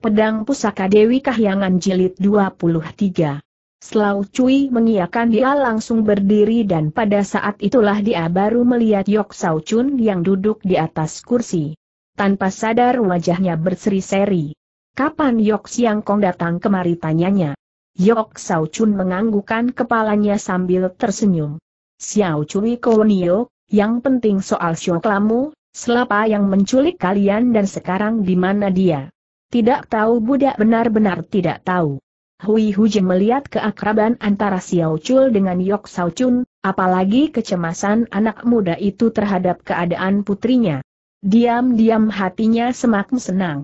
Pedang Pusaka Dewi Kahyangan Jilid 23. Selau Cui mengiakan dia langsung berdiri dan pada saat itulah dia baru melihat Yok Sao Chun yang duduk di atas kursi. Tanpa sadar wajahnya berseri-seri. Kapan Yok Siang Kong datang kemari tanyanya? Yok Sao Chun menganggukan kepalanya sambil tersenyum. Xiao Cui nio, yang penting soal Xiao selapa yang menculik kalian dan sekarang di mana dia? Tidak tahu budak benar-benar tidak tahu. Hui Huji melihat keakraban antara Xiao Chul dengan Yok Sao Chun, apalagi kecemasan anak muda itu terhadap keadaan putrinya. Diam-diam hatinya semakin senang.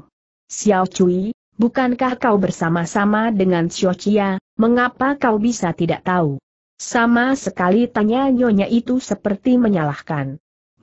Xiao Chui, bukankah kau bersama-sama dengan Xiao Chia, mengapa kau bisa tidak tahu? Sama sekali tanya nyonya itu seperti menyalahkan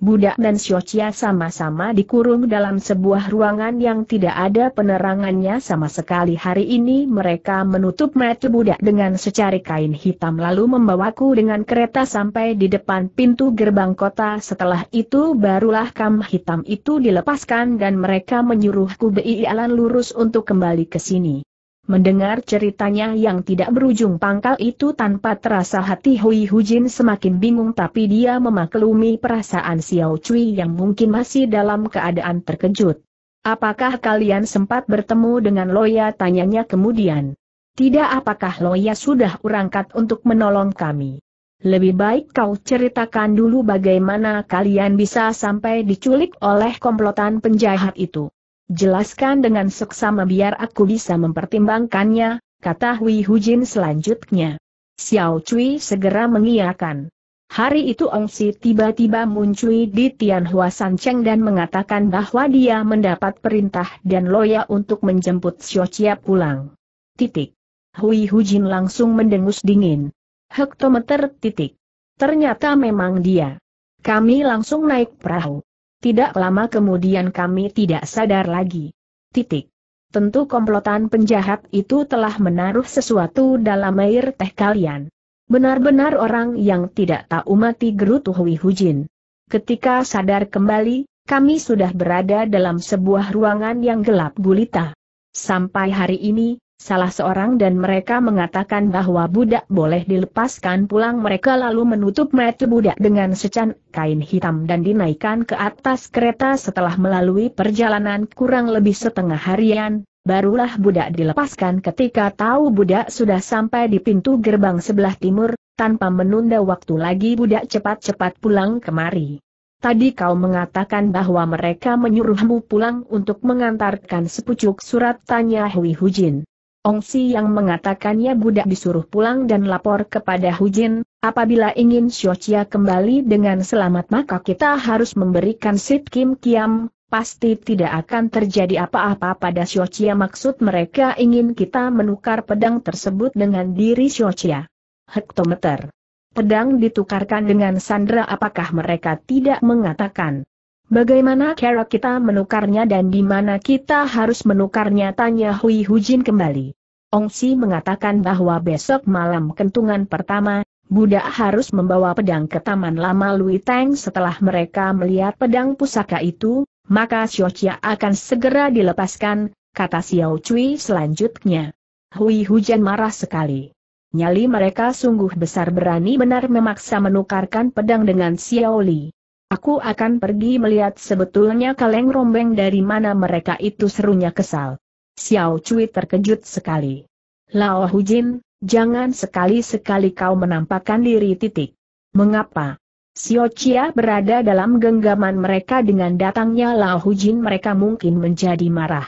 budak dan siocia sama-sama dikurung dalam sebuah ruangan yang tidak ada penerangannya sama sekali hari ini mereka menutup mata budak dengan secari kain hitam lalu membawaku dengan kereta sampai di depan pintu gerbang kota setelah itu barulah kam hitam itu dilepaskan dan mereka menyuruhku beialan lurus untuk kembali ke sini. Mendengar ceritanya yang tidak berujung pangkal itu tanpa terasa hati Hui Hujin semakin bingung tapi dia memaklumi perasaan Xiao Cui yang mungkin masih dalam keadaan terkejut. Apakah kalian sempat bertemu dengan Loya tanyanya kemudian? Tidak apakah Loya sudah urangkat untuk menolong kami? Lebih baik kau ceritakan dulu bagaimana kalian bisa sampai diculik oleh komplotan penjahat itu. Jelaskan dengan seksama biar aku bisa mempertimbangkannya, kata Hui Hujin selanjutnya. Xiao Cui segera mengiyakan. Hari itu Ong Si tiba-tiba muncul di Tianhua Sancheng dan mengatakan bahwa dia mendapat perintah dan Loya untuk menjemput Xiao Chia pulang. Titik. Hui Hujin langsung mendengus dingin. Hektometer titik. Ternyata memang dia. Kami langsung naik perahu. Tidak lama kemudian kami tidak sadar lagi. Titik. Tentu komplotan penjahat itu telah menaruh sesuatu dalam air teh kalian. Benar-benar orang yang tidak tahu mati gerutu Hui Hujin. Ketika sadar kembali, kami sudah berada dalam sebuah ruangan yang gelap gulita. Sampai hari ini, salah seorang dan mereka mengatakan bahwa budak boleh dilepaskan pulang mereka lalu menutup mata budak dengan secan kain hitam dan dinaikkan ke atas kereta setelah melalui perjalanan kurang lebih setengah harian, barulah budak dilepaskan ketika tahu budak sudah sampai di pintu gerbang sebelah timur, tanpa menunda waktu lagi budak cepat-cepat pulang kemari. Tadi kau mengatakan bahwa mereka menyuruhmu pulang untuk mengantarkan sepucuk surat tanya Hui Hujin. Ongsi yang mengatakannya budak disuruh pulang dan lapor kepada Hujin, apabila ingin Xiochia kembali dengan selamat maka kita harus memberikan Sid Kim Kiam, pasti tidak akan terjadi apa-apa pada Xiochia maksud mereka ingin kita menukar pedang tersebut dengan diri Xiochia. Hektometer. Pedang ditukarkan dengan Sandra. apakah mereka tidak mengatakan Bagaimana cara kita menukarnya dan di mana kita harus menukarnya tanya Hui Hujin kembali. Ong Ongsi mengatakan bahwa besok malam kentungan pertama, budak harus membawa pedang ke Taman Lama Lui Tang. setelah mereka melihat pedang pusaka itu, maka Xiao Chia akan segera dilepaskan, kata Xiao Cui selanjutnya. Hui Hujan marah sekali. Nyali mereka sungguh besar berani benar memaksa menukarkan pedang dengan Xiao Li. Aku akan pergi melihat sebetulnya kaleng rombeng dari mana mereka itu serunya kesal. Xiao Cui terkejut sekali. Lao Hujin, jangan sekali-sekali kau menampakkan diri titik. Mengapa? Xiao Chia berada dalam genggaman mereka dengan datangnya Lao Hujin mereka mungkin menjadi marah.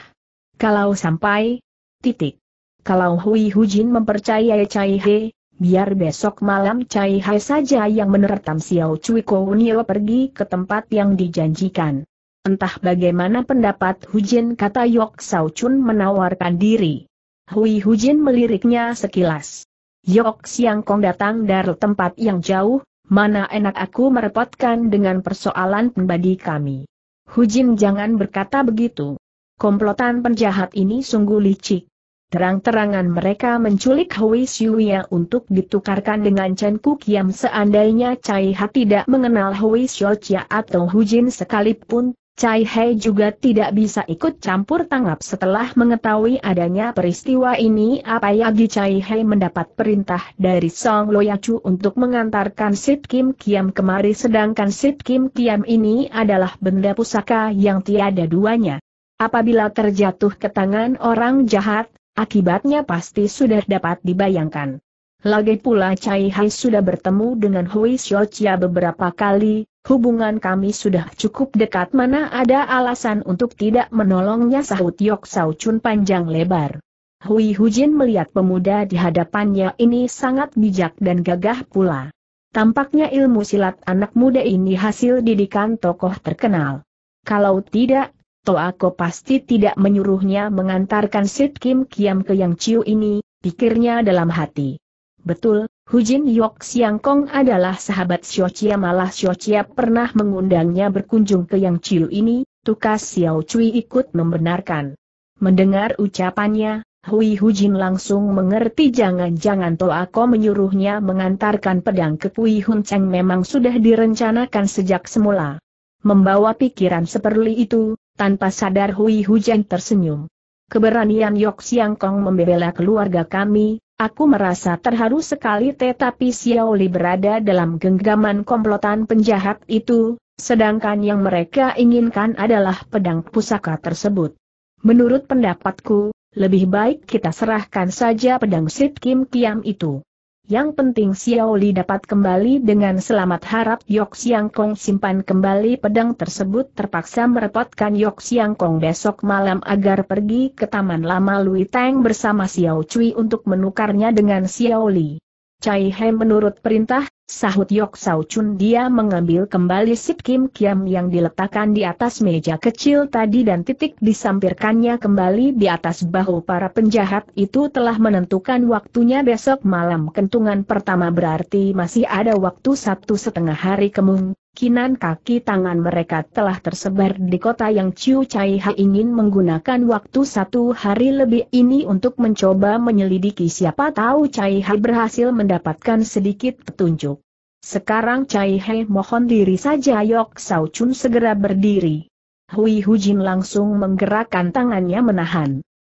Kalau sampai, titik. Kalau Hui Hujin mempercayai Cai He, Biar besok malam Cai Hai saja yang menertam Xiao Cui Kounio pergi ke tempat yang dijanjikan. Entah bagaimana pendapat Hujin kata Yok Sao Chun menawarkan diri. Hui Hujin meliriknya sekilas. Yok Siang Kong datang dari tempat yang jauh, mana enak aku merepotkan dengan persoalan pribadi kami. Hujin jangan berkata begitu. Komplotan penjahat ini sungguh licik. Terang-terangan mereka menculik Hui Xiuya untuk ditukarkan dengan Chen Kukiam seandainya Cai Ha tidak mengenal Hui Xiuya atau Hu Jin sekalipun, Cai He juga tidak bisa ikut campur tanggap setelah mengetahui adanya peristiwa ini apa apalagi Cai He mendapat perintah dari Song Loyacu untuk mengantarkan Sit Kim Kiam kemari sedangkan Sit Kim Kiam ini adalah benda pusaka yang tiada duanya. Apabila terjatuh ke tangan orang jahat, Akibatnya pasti sudah dapat dibayangkan. Lagi pula Cai Hai sudah bertemu dengan Hui Xiaochia beberapa kali, hubungan kami sudah cukup dekat mana ada alasan untuk tidak menolongnya sahut Yok Sao Chun panjang lebar. Hui Hujin melihat pemuda di hadapannya ini sangat bijak dan gagah pula. Tampaknya ilmu silat anak muda ini hasil didikan tokoh terkenal. Kalau tidak, Toako pasti tidak menyuruhnya mengantarkan Sid Kim Kiam ke Yang Chiu ini, pikirnya dalam hati. Betul, Hu Jin Yok Siang Kong adalah sahabat Xiao Chia malah Xiao Chia pernah mengundangnya berkunjung ke Yang Chiu ini, tukas Xiao Cui ikut membenarkan. Mendengar ucapannya, Hui Jin langsung mengerti jangan-jangan Toako menyuruhnya mengantarkan pedang ke Pui Hun Cheng memang sudah direncanakan sejak semula. Membawa pikiran seperti itu, tanpa sadar Hui Hujan tersenyum. Keberanian Yok Siang Kong membela keluarga kami, aku merasa terharu sekali tetapi Xiao Li berada dalam genggaman komplotan penjahat itu, sedangkan yang mereka inginkan adalah pedang pusaka tersebut. Menurut pendapatku, lebih baik kita serahkan saja pedang Sip Kim Kiam itu. Yang penting Xiao Li dapat kembali dengan selamat harap Yok Siang Kong simpan kembali pedang tersebut terpaksa merepotkan Yok Siang Kong besok malam agar pergi ke Taman Lama Lui Tang bersama Xiao Cui untuk menukarnya dengan Xiao Li. Cai He menurut perintah Sahut Yok Sau Chun dia mengambil kembali sip kim kiam yang diletakkan di atas meja kecil tadi dan titik disampirkannya kembali di atas bahu para penjahat itu telah menentukan waktunya besok malam kentungan pertama berarti masih ada waktu satu setengah hari kemungkinan kinan kaki tangan mereka telah tersebar di kota yang Ciu Chai Ha ingin menggunakan waktu satu hari lebih ini untuk mencoba menyelidiki siapa tahu Chai Ha berhasil mendapatkan sedikit petunjuk. Sekarang Chai He mohon diri saja Yok Sao Chun segera berdiri. Hui Hu Jin langsung menggerakkan tangannya menahan.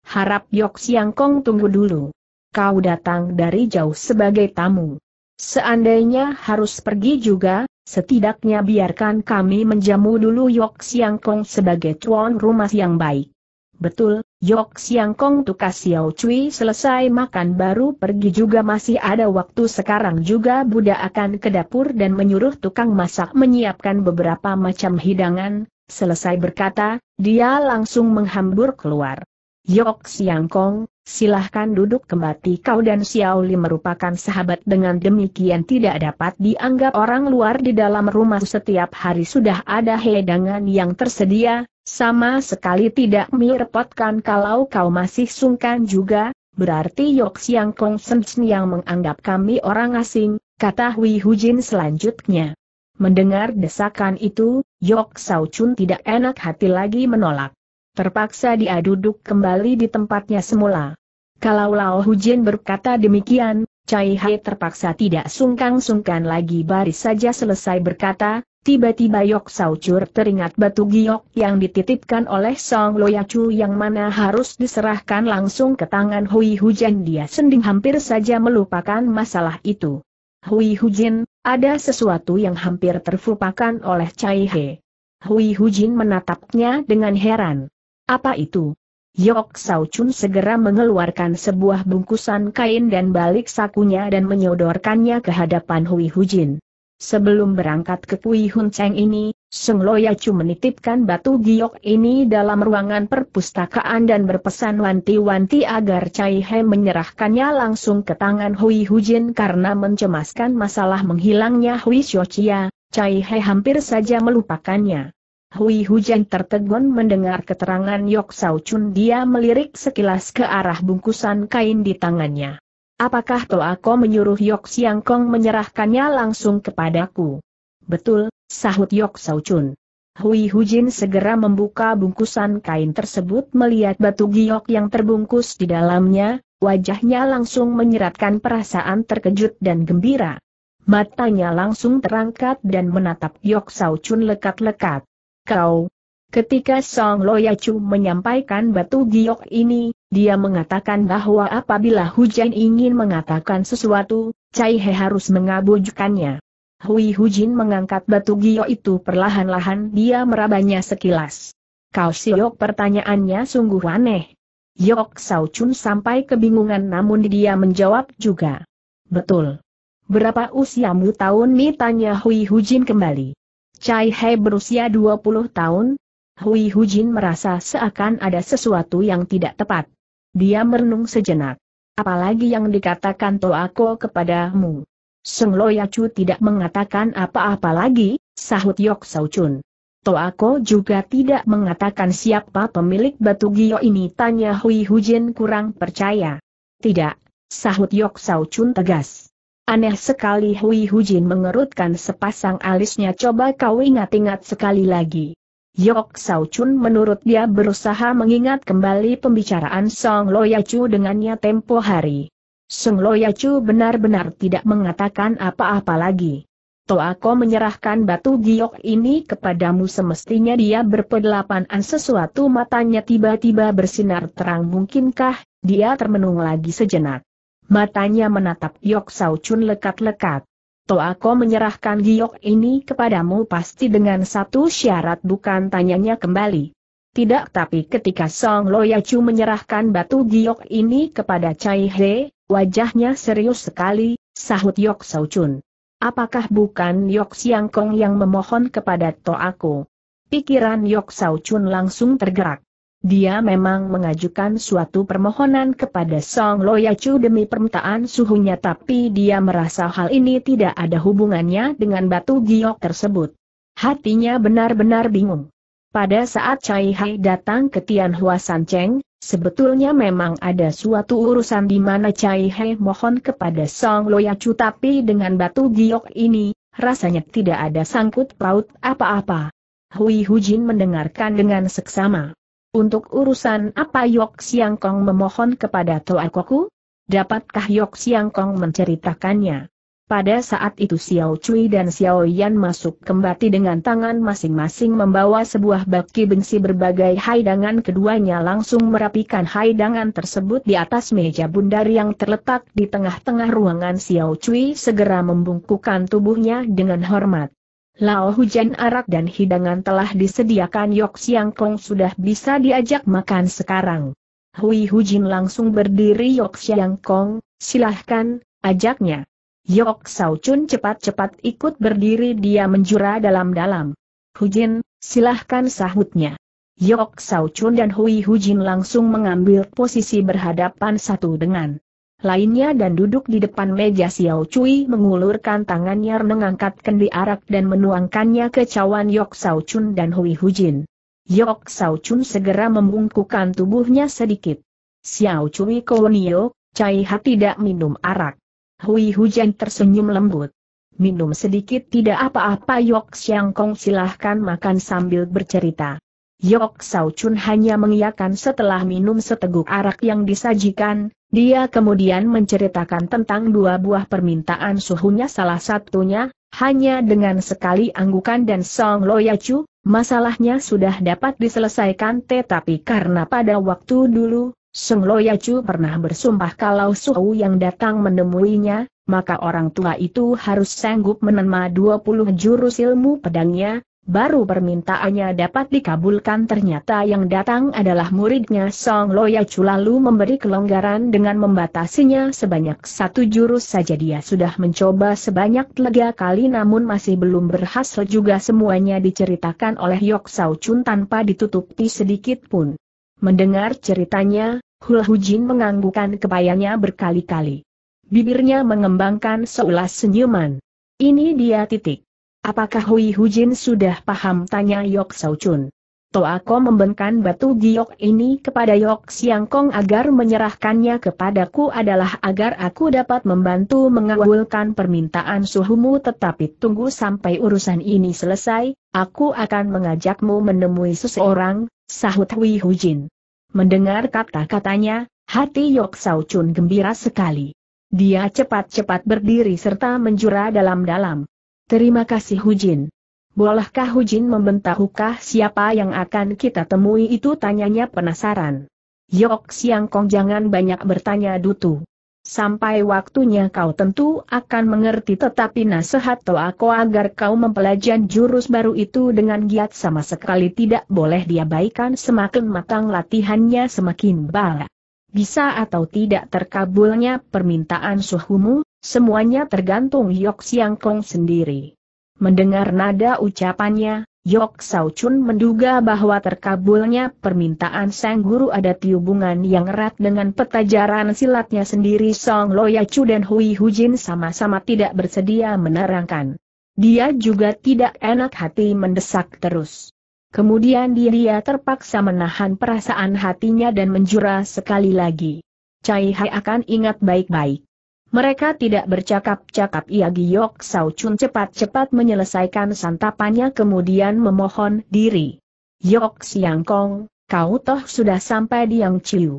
Harap Yok Siang Kong tunggu dulu. Kau datang dari jauh sebagai tamu. Seandainya harus pergi juga, Setidaknya biarkan kami menjamu dulu Yok Siang Kong sebagai tuan rumah yang baik. Betul, Yok Siang Kong tukas Xiao Cui selesai makan baru pergi juga masih ada waktu sekarang juga Buddha akan ke dapur dan menyuruh tukang masak menyiapkan beberapa macam hidangan, selesai berkata, dia langsung menghambur keluar. Yok Siang Kong, silahkan duduk kembali kau dan Xiao Li merupakan sahabat dengan demikian tidak dapat dianggap orang luar di dalam rumah setiap hari sudah ada hidangan yang tersedia, sama sekali tidak merepotkan kalau kau masih sungkan juga, berarti Yok Siang Kong Sen yang menganggap kami orang asing, kata Hui Hujin selanjutnya. Mendengar desakan itu, Yok Sao Chun tidak enak hati lagi menolak. Terpaksa dia duduk kembali di tempatnya semula. Kalau Lao Jin berkata demikian, Cai Hai terpaksa tidak sungkan-sungkan lagi baris saja selesai berkata, tiba-tiba Yok Saucur teringat batu giok yang dititipkan oleh Song Chu yang mana harus diserahkan langsung ke tangan Hui Jin. dia sending hampir saja melupakan masalah itu. Hui Jin, ada sesuatu yang hampir terlupakan oleh Cai He. Hui Hujin menatapnya dengan heran. Apa itu? Yok Sao Chun segera mengeluarkan sebuah bungkusan kain dan balik sakunya dan menyodorkannya ke hadapan Hui Hujin. Sebelum berangkat ke Pui Hun Cheng ini, Seng Loya Chu menitipkan batu giok ini dalam ruangan perpustakaan dan berpesan wanti-wanti agar Chai He menyerahkannya langsung ke tangan Hui Hujin karena mencemaskan masalah menghilangnya Hui Chia, Chai He hampir saja melupakannya. Hui Hujan tertegun mendengar keterangan Yok Sao Chun dia melirik sekilas ke arah bungkusan kain di tangannya. Apakah Toako menyuruh Yok Siang Kong menyerahkannya langsung kepadaku? Betul, sahut Yok Sao Chun. Hui Hujin segera membuka bungkusan kain tersebut melihat batu giok yang terbungkus di dalamnya, wajahnya langsung menyeratkan perasaan terkejut dan gembira. Matanya langsung terangkat dan menatap Yok Sao Chun lekat-lekat. Kau. Ketika Song Loyacu menyampaikan batu giok ini, dia mengatakan bahwa apabila Hujan ingin mengatakan sesuatu, Cai He harus mengabujkannya. Hui Hujin mengangkat batu giok itu perlahan-lahan dia merabanya sekilas. Kau siok pertanyaannya sungguh aneh. Yok Sao Chun sampai kebingungan namun dia menjawab juga. Betul. Berapa usiamu tahun ni tanya Hui Hujin kembali. Chai Hei berusia 20 tahun, Hui Hujin merasa seakan ada sesuatu yang tidak tepat. Dia merenung sejenak. Apalagi yang dikatakan Toako kepadamu. Seng Loyacu tidak mengatakan apa-apa lagi, sahut Yok Saucun. Toako juga tidak mengatakan siapa pemilik batu gio ini tanya Hui Hujin kurang percaya. Tidak, sahut Yok Saucun tegas. Aneh sekali Hui Jin mengerutkan sepasang alisnya coba kau ingat-ingat sekali lagi. Yok Sao Chun menurut dia berusaha mengingat kembali pembicaraan Song Loyacu dengannya tempo hari. Song Loyacu benar-benar tidak mengatakan apa-apa lagi. aku menyerahkan batu giok ini kepadamu semestinya dia berpedelapan sesuatu matanya tiba-tiba bersinar terang mungkinkah, dia termenung lagi sejenak. Matanya menatap Yok Sao Chun lekat-lekat. Aku menyerahkan giok ini kepadamu pasti dengan satu syarat bukan tanyanya kembali. Tidak tapi ketika Song Loyacu menyerahkan batu giok ini kepada Chai He, wajahnya serius sekali, sahut Yok Chun. Apakah bukan Yok Siang Kong yang memohon kepada Aku? Pikiran Yok Chun langsung tergerak. Dia memang mengajukan suatu permohonan kepada Song Loyacu demi permintaan suhunya tapi dia merasa hal ini tidak ada hubungannya dengan batu giok tersebut. Hatinya benar-benar bingung. Pada saat Chai Hai datang ke Tian San Cheng, sebetulnya memang ada suatu urusan di mana Chai Hai mohon kepada Song Loyacu tapi dengan batu giok ini, rasanya tidak ada sangkut paut apa-apa. Hui Hujin mendengarkan dengan seksama. Untuk urusan apa Yok Siang Kong memohon kepada Toakoku? Dapatkah Yok Siang Kong menceritakannya? Pada saat itu Xiao Cui dan Xiao Yan masuk kembali dengan tangan masing-masing membawa sebuah baki bengsi berbagai haidangan keduanya langsung merapikan haidangan tersebut di atas meja bundar yang terletak di tengah-tengah ruangan Xiao Cui segera membungkukkan tubuhnya dengan hormat. Lao hujan arak dan hidangan telah disediakan Yok Siang Kong sudah bisa diajak makan sekarang. Hui Hujin langsung berdiri Yok Siang Kong, silahkan, ajaknya. Yok Sao Chun cepat-cepat ikut berdiri dia menjura dalam-dalam. Hujin, silahkan sahutnya. Yok Sao Chun dan Hui Hujin langsung mengambil posisi berhadapan satu dengan lainnya dan duduk di depan meja Xiao Cui mengulurkan tangannya mengangkat kendi arak dan menuangkannya ke cawan Yok Sao Chun dan Hui Hujin. Yok Sao Chun segera membungkukkan tubuhnya sedikit. Xiao Cui Kownio, Cai Ha tidak minum arak. Hui Hujin tersenyum lembut. Minum sedikit tidak apa-apa Yok Xiang Kong silahkan makan sambil bercerita. Yok Sao Chun hanya mengiyakan setelah minum seteguk arak yang disajikan, dia kemudian menceritakan tentang dua buah permintaan suhunya salah satunya, hanya dengan sekali anggukan dan Song Loyacu, masalahnya sudah dapat diselesaikan tetapi karena pada waktu dulu, Song Loyacu pernah bersumpah kalau suhu yang datang menemuinya, maka orang tua itu harus sanggup menerima 20 jurus ilmu pedangnya, baru permintaannya dapat dikabulkan ternyata yang datang adalah muridnya Song Loyacu lalu memberi kelonggaran dengan membatasinya sebanyak satu jurus saja dia sudah mencoba sebanyak tiga kali namun masih belum berhasil juga semuanya diceritakan oleh Yok Sao Chun tanpa ditutupi sedikit pun. Mendengar ceritanya, Hul Hujin menganggukkan kepayanya berkali-kali. Bibirnya mengembangkan seulas senyuman. Ini dia titik. Apakah Hui Hujin sudah paham? Tanya Yok Sao Chun. Toako membenkan batu giok ini kepada Yok Siang Kong agar menyerahkannya kepadaku adalah agar aku dapat membantu mengawalkan permintaan suhumu tetapi tunggu sampai urusan ini selesai, aku akan mengajakmu menemui seseorang, sahut Hui Hujin. Mendengar kata-katanya, hati Yok Sao Chun gembira sekali. Dia cepat-cepat berdiri serta menjura dalam-dalam. Terima kasih Hujin. Bolehkah Hujin membentahukah siapa yang akan kita temui itu tanyanya penasaran. Yok Siang Kong jangan banyak bertanya Dutu. Sampai waktunya kau tentu akan mengerti tetapi nasihat aku agar kau mempelajari jurus baru itu dengan giat sama sekali tidak boleh diabaikan semakin matang latihannya semakin bala. Bisa atau tidak terkabulnya permintaan suhumu, Semuanya tergantung Yok Siang Kong sendiri. Mendengar nada ucapannya, Yok Sao Chun menduga bahwa terkabulnya permintaan sang guru ada hubungan yang erat dengan petajaran silatnya sendiri Song Ya Chu dan Hui Hujin sama-sama tidak bersedia menerangkan. Dia juga tidak enak hati mendesak terus. Kemudian dia terpaksa menahan perasaan hatinya dan menjura sekali lagi. Cai Hai akan ingat baik-baik. Mereka tidak bercakap-cakap Ia Giyok Sao Chun cepat-cepat menyelesaikan santapannya kemudian memohon diri. Yok Siang Kong, kau toh sudah sampai di Yang Chiu.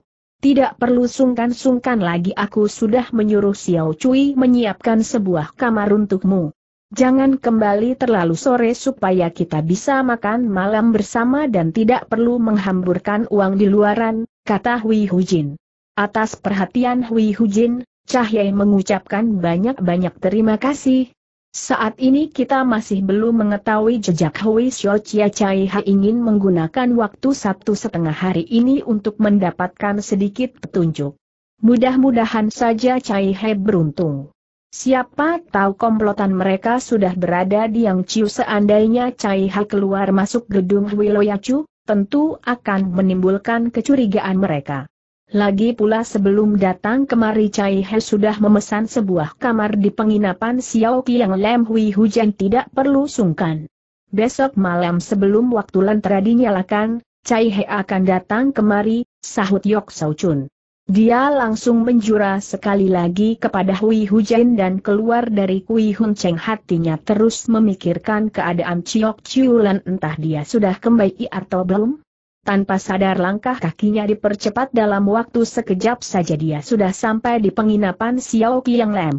Tidak perlu sungkan-sungkan lagi aku sudah menyuruh Xiao Cui menyiapkan sebuah kamar untukmu. Jangan kembali terlalu sore supaya kita bisa makan malam bersama dan tidak perlu menghamburkan uang di luaran, kata Hui Hujin. Atas perhatian Hui Hujin, Cahyai mengucapkan banyak-banyak terima kasih. Saat ini kita masih belum mengetahui jejak Hui Xiao Chia Chai Ha ingin menggunakan waktu Sabtu setengah hari ini untuk mendapatkan sedikit petunjuk. Mudah-mudahan saja Chai Ha beruntung. Siapa tahu komplotan mereka sudah berada di Yang Ciu seandainya Chai Ha keluar masuk gedung Wiloyacu, tentu akan menimbulkan kecurigaan mereka. Lagi pula sebelum datang kemari Cai He sudah memesan sebuah kamar di penginapan Xiao Qiang Lem Hui hujan tidak perlu sungkan. Besok malam sebelum waktu lentera dinyalakan, Cai He akan datang kemari, sahut Yok Sao Chun. Dia langsung menjura sekali lagi kepada Hui Hujan dan keluar dari Kui Hun Cheng hatinya terus memikirkan keadaan Chiok Lan entah dia sudah kembali atau belum. Tanpa sadar langkah kakinya dipercepat dalam waktu sekejap saja dia sudah sampai di penginapan Xiao Qiang Lem.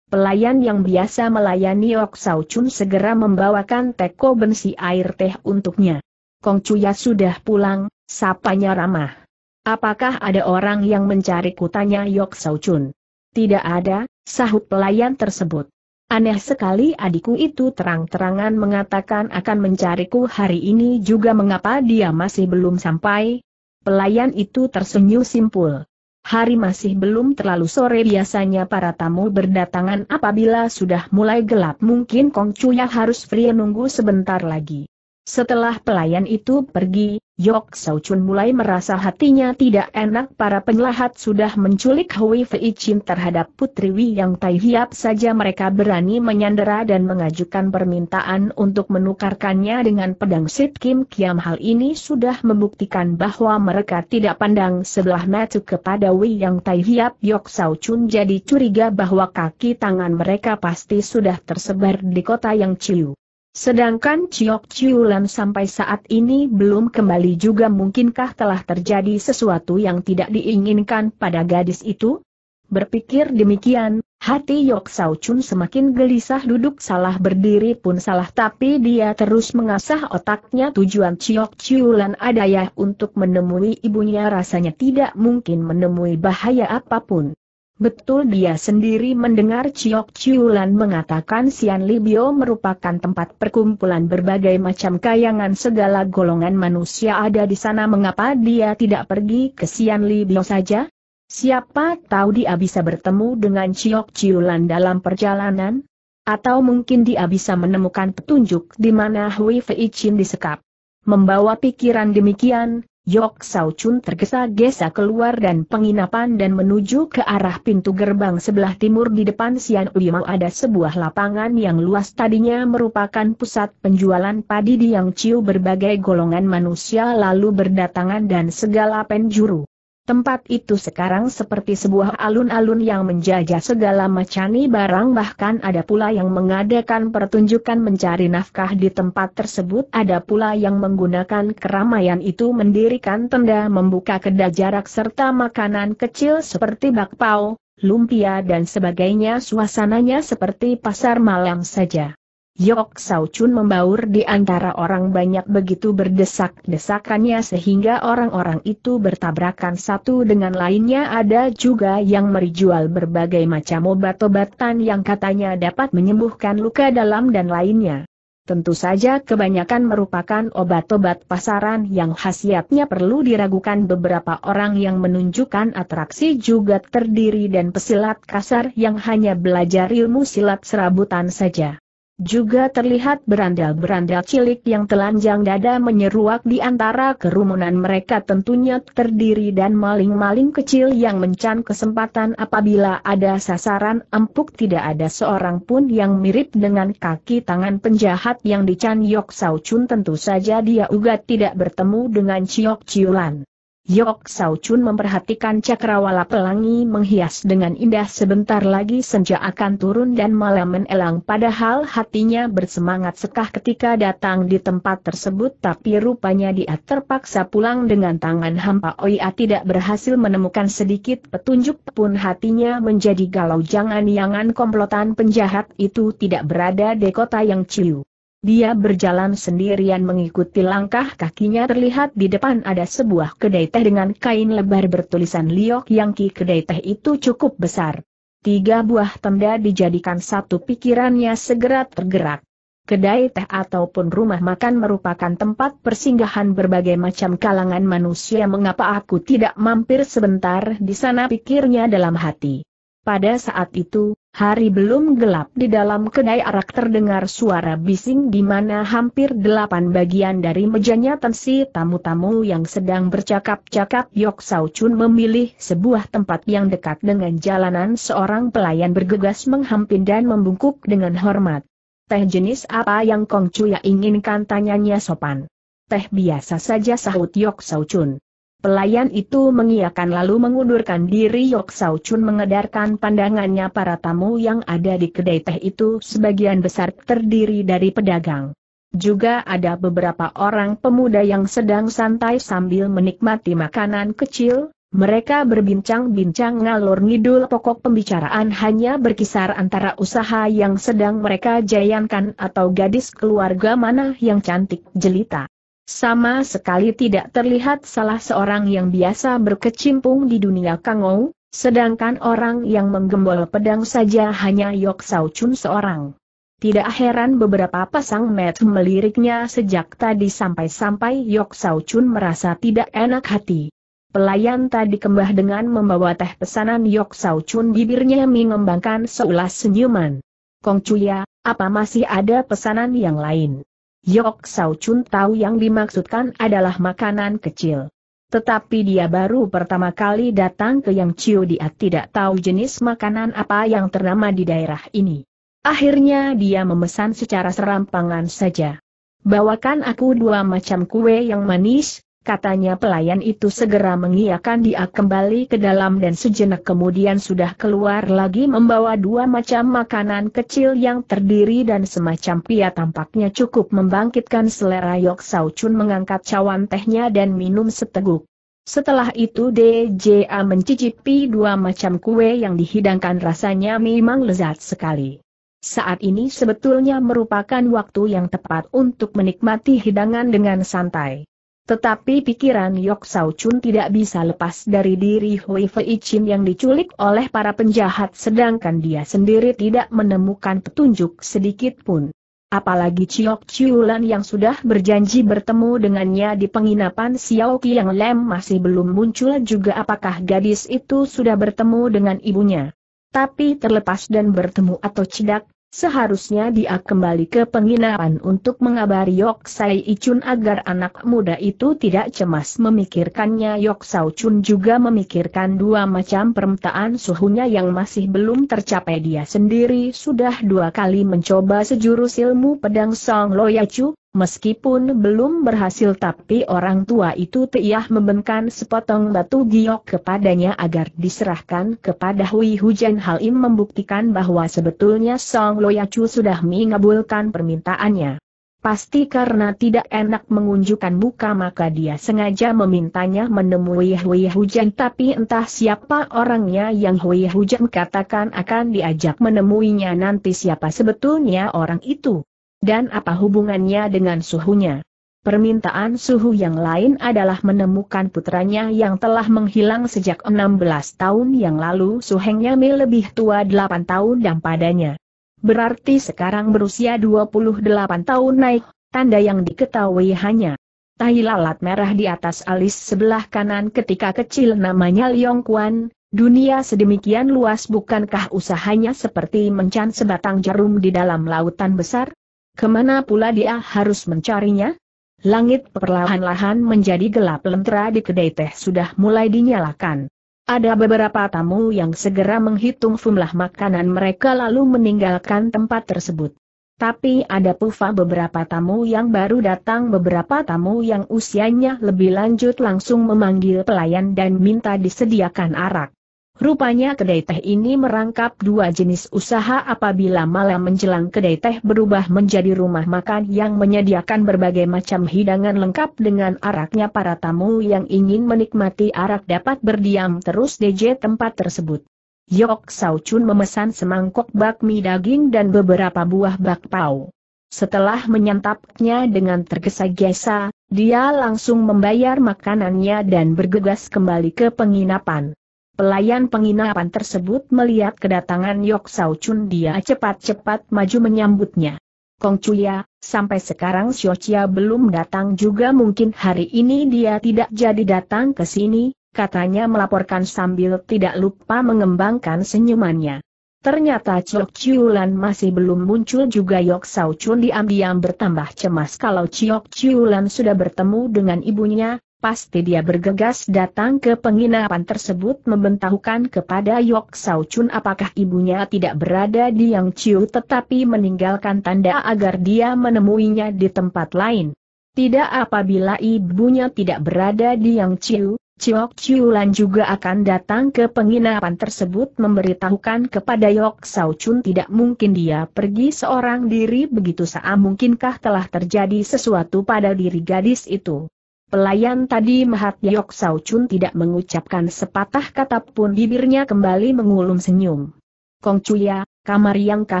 Pelayan yang biasa melayani Ok Sao Chun segera membawakan teko bensi air teh untuknya. Kong Cuya sudah pulang, sapanya ramah. Apakah ada orang yang mencari kutanya Yok Sao Chun? Tidak ada, sahut pelayan tersebut. Aneh sekali adikku itu terang-terangan mengatakan akan mencariku hari ini juga mengapa dia masih belum sampai. Pelayan itu tersenyum simpul. Hari masih belum terlalu sore biasanya para tamu berdatangan apabila sudah mulai gelap mungkin Kong Chuya harus free nunggu sebentar lagi. Setelah pelayan itu pergi, Yok Sao Chun mulai merasa hatinya tidak enak para penjelahat sudah menculik Hui Fei Chin terhadap Putri Wei Yang Tai Hiap saja mereka berani menyandera dan mengajukan permintaan untuk menukarkannya dengan pedang Sid Kim Kiam hal ini sudah membuktikan bahwa mereka tidak pandang sebelah mata kepada Wei Yang Tai Hiap Yok Sao Chun jadi curiga bahwa kaki tangan mereka pasti sudah tersebar di kota yang Chiu Sedangkan Chiok Chiulam sampai saat ini belum kembali juga mungkinkah telah terjadi sesuatu yang tidak diinginkan pada gadis itu? Berpikir demikian, hati Yok Sao Chun semakin gelisah duduk salah berdiri pun salah tapi dia terus mengasah otaknya tujuan Chiok Chiulan adaya untuk menemui ibunya rasanya tidak mungkin menemui bahaya apapun. Betul dia sendiri mendengar Ciok Ciulan mengatakan Sian Libio merupakan tempat perkumpulan berbagai macam kayangan segala golongan manusia ada di sana mengapa dia tidak pergi ke Sian Libio saja? Siapa tahu dia bisa bertemu dengan Ciok Ciulan dalam perjalanan? Atau mungkin dia bisa menemukan petunjuk di mana Hui Fei Chin disekap. Membawa pikiran demikian, Yok Sao Chun tergesa-gesa keluar dan penginapan dan menuju ke arah pintu gerbang sebelah timur di depan Sian Uyimau ada sebuah lapangan yang luas tadinya merupakan pusat penjualan padi di yang Chiu. berbagai golongan manusia lalu berdatangan dan segala penjuru. Tempat itu sekarang seperti sebuah alun-alun yang menjajah segala macam barang bahkan ada pula yang mengadakan pertunjukan mencari nafkah di tempat tersebut ada pula yang menggunakan keramaian itu mendirikan tenda membuka kedai jarak serta makanan kecil seperti bakpao, lumpia dan sebagainya suasananya seperti pasar malam saja. Yok Sao Chun membaur di antara orang banyak begitu berdesak-desakannya sehingga orang-orang itu bertabrakan satu dengan lainnya ada juga yang merijual berbagai macam obat-obatan yang katanya dapat menyembuhkan luka dalam dan lainnya. Tentu saja kebanyakan merupakan obat-obat pasaran yang khasiatnya perlu diragukan beberapa orang yang menunjukkan atraksi juga terdiri dan pesilat kasar yang hanya belajar ilmu silat serabutan saja. Juga terlihat berandal-berandal cilik yang telanjang dada menyeruak di antara kerumunan mereka tentunya terdiri dan maling-maling kecil yang mencan kesempatan apabila ada sasaran empuk tidak ada seorang pun yang mirip dengan kaki tangan penjahat yang dican Yok Sao Chun tentu saja dia juga tidak bertemu dengan Ciok Ciulan. Yok Sao Chun memperhatikan cakrawala pelangi menghias dengan indah sebentar lagi senja akan turun dan malam menelang padahal hatinya bersemangat sekah ketika datang di tempat tersebut tapi rupanya dia terpaksa pulang dengan tangan hampa Oia tidak berhasil menemukan sedikit petunjuk pun hatinya menjadi galau jangan-jangan komplotan penjahat itu tidak berada di kota yang ciu. Dia berjalan sendirian mengikuti langkah kakinya terlihat di depan ada sebuah kedai teh dengan kain lebar bertulisan Liok yang kini kedai teh itu cukup besar. Tiga buah tenda dijadikan satu pikirannya segera tergerak. Kedai teh ataupun rumah makan merupakan tempat persinggahan berbagai macam kalangan manusia mengapa aku tidak mampir sebentar di sana pikirnya dalam hati. Pada saat itu, hari belum gelap di dalam kedai arak terdengar suara bising di mana hampir delapan bagian dari mejanya tensi tamu-tamu yang sedang bercakap-cakap Yok Sao Chun memilih sebuah tempat yang dekat dengan jalanan seorang pelayan bergegas menghampin dan membungkuk dengan hormat. Teh jenis apa yang Kong Chuya inginkan tanyanya sopan. Teh biasa saja sahut Yok Sao Chun. Pelayan itu mengiakan lalu mengundurkan diri Yok Sao Chun mengedarkan pandangannya para tamu yang ada di kedai teh itu sebagian besar terdiri dari pedagang. Juga ada beberapa orang pemuda yang sedang santai sambil menikmati makanan kecil, mereka berbincang-bincang ngalor ngidul pokok pembicaraan hanya berkisar antara usaha yang sedang mereka jayankan atau gadis keluarga mana yang cantik jelita. Sama sekali tidak terlihat salah seorang yang biasa berkecimpung di dunia Kangou, sedangkan orang yang menggembol pedang saja hanya Yok Sao Chun seorang. Tidak heran beberapa pasang met meliriknya sejak tadi sampai-sampai Yok Sao Chun merasa tidak enak hati. Pelayan tadi kembah dengan membawa teh pesanan Yok Sao Chun bibirnya mengembangkan seulas senyuman. Kong Chuya, apa masih ada pesanan yang lain? Yok Sao Chun tahu yang dimaksudkan adalah makanan kecil. Tetapi dia baru pertama kali datang ke Yang Chiu dia tidak tahu jenis makanan apa yang ternama di daerah ini. Akhirnya dia memesan secara serampangan saja. Bawakan aku dua macam kue yang manis, katanya pelayan itu segera mengiakan dia kembali ke dalam dan sejenak kemudian sudah keluar lagi membawa dua macam makanan kecil yang terdiri dan semacam pia tampaknya cukup membangkitkan selera Yok Sao Chun mengangkat cawan tehnya dan minum seteguk. Setelah itu DJA mencicipi dua macam kue yang dihidangkan rasanya memang lezat sekali. Saat ini sebetulnya merupakan waktu yang tepat untuk menikmati hidangan dengan santai. Tetapi pikiran Yok Sao Chun tidak bisa lepas dari diri Hui Fei Chin yang diculik oleh para penjahat sedangkan dia sendiri tidak menemukan petunjuk sedikit pun. Apalagi Chiok Chiulan yang sudah berjanji bertemu dengannya di penginapan Xiao Qiang Lem masih belum muncul juga apakah gadis itu sudah bertemu dengan ibunya. Tapi terlepas dan bertemu atau tidak, Seharusnya dia kembali ke penginapan untuk mengabari Yok Sai Ichun agar anak muda itu tidak cemas memikirkannya Yok Sao Chun juga memikirkan dua macam permintaan suhunya yang masih belum tercapai dia sendiri sudah dua kali mencoba sejurus ilmu pedang Song Lo Yacu, Meskipun belum berhasil tapi orang tua itu tiah membenkan sepotong batu giok kepadanya agar diserahkan kepada Hui Hujan Halim membuktikan bahwa sebetulnya Song Loyacu sudah mengabulkan permintaannya. Pasti karena tidak enak mengunjukkan muka maka dia sengaja memintanya menemui Hui Hujan tapi entah siapa orangnya yang Hui Hujan katakan akan diajak menemuinya nanti siapa sebetulnya orang itu. Dan apa hubungannya dengan suhunya? Permintaan suhu yang lain adalah menemukan putranya yang telah menghilang sejak 16 tahun yang lalu suhengnya Mi lebih tua 8 tahun dan padanya. Berarti sekarang berusia 28 tahun naik, tanda yang diketahui hanya tahi lalat merah di atas alis sebelah kanan ketika kecil namanya Liong Kuan, dunia sedemikian luas bukankah usahanya seperti mencan sebatang jarum di dalam lautan besar? Kemana pula dia harus mencarinya? Langit perlahan-lahan menjadi gelap lentera di kedai teh sudah mulai dinyalakan. Ada beberapa tamu yang segera menghitung jumlah makanan mereka lalu meninggalkan tempat tersebut. Tapi ada pula beberapa tamu yang baru datang beberapa tamu yang usianya lebih lanjut langsung memanggil pelayan dan minta disediakan arak. Rupanya kedai teh ini merangkap dua jenis usaha apabila malam menjelang kedai teh berubah menjadi rumah makan yang menyediakan berbagai macam hidangan lengkap dengan araknya para tamu yang ingin menikmati arak dapat berdiam terus DJ tempat tersebut. Yok Sao Chun memesan semangkok bakmi daging dan beberapa buah bakpao. Setelah menyantapnya dengan tergesa-gesa, dia langsung membayar makanannya dan bergegas kembali ke penginapan. Pelayan penginapan tersebut melihat kedatangan Yok Sao Chun dia cepat-cepat maju menyambutnya. Kong Chuya, sampai sekarang Xiao Chia belum datang juga mungkin hari ini dia tidak jadi datang ke sini, katanya melaporkan sambil tidak lupa mengembangkan senyumannya. Ternyata Ciok Lan masih belum muncul juga Yok Sao Chun diam-diam bertambah cemas kalau Ciok Lan sudah bertemu dengan ibunya, pasti dia bergegas datang ke penginapan tersebut membentahukan kepada Yok Sao Chun apakah ibunya tidak berada di Yang Chiu tetapi meninggalkan tanda agar dia menemuinya di tempat lain. Tidak apabila ibunya tidak berada di Yang Chiu, Chiok Lan juga akan datang ke penginapan tersebut memberitahukan kepada Yok Sao Chun tidak mungkin dia pergi seorang diri begitu sah mungkinkah telah terjadi sesuatu pada diri gadis itu. Pelayan tadi Mahat Yok Sao Chun tidak mengucapkan sepatah kata pun bibirnya kembali mengulum senyum. Kong Chuya, kamar yang kau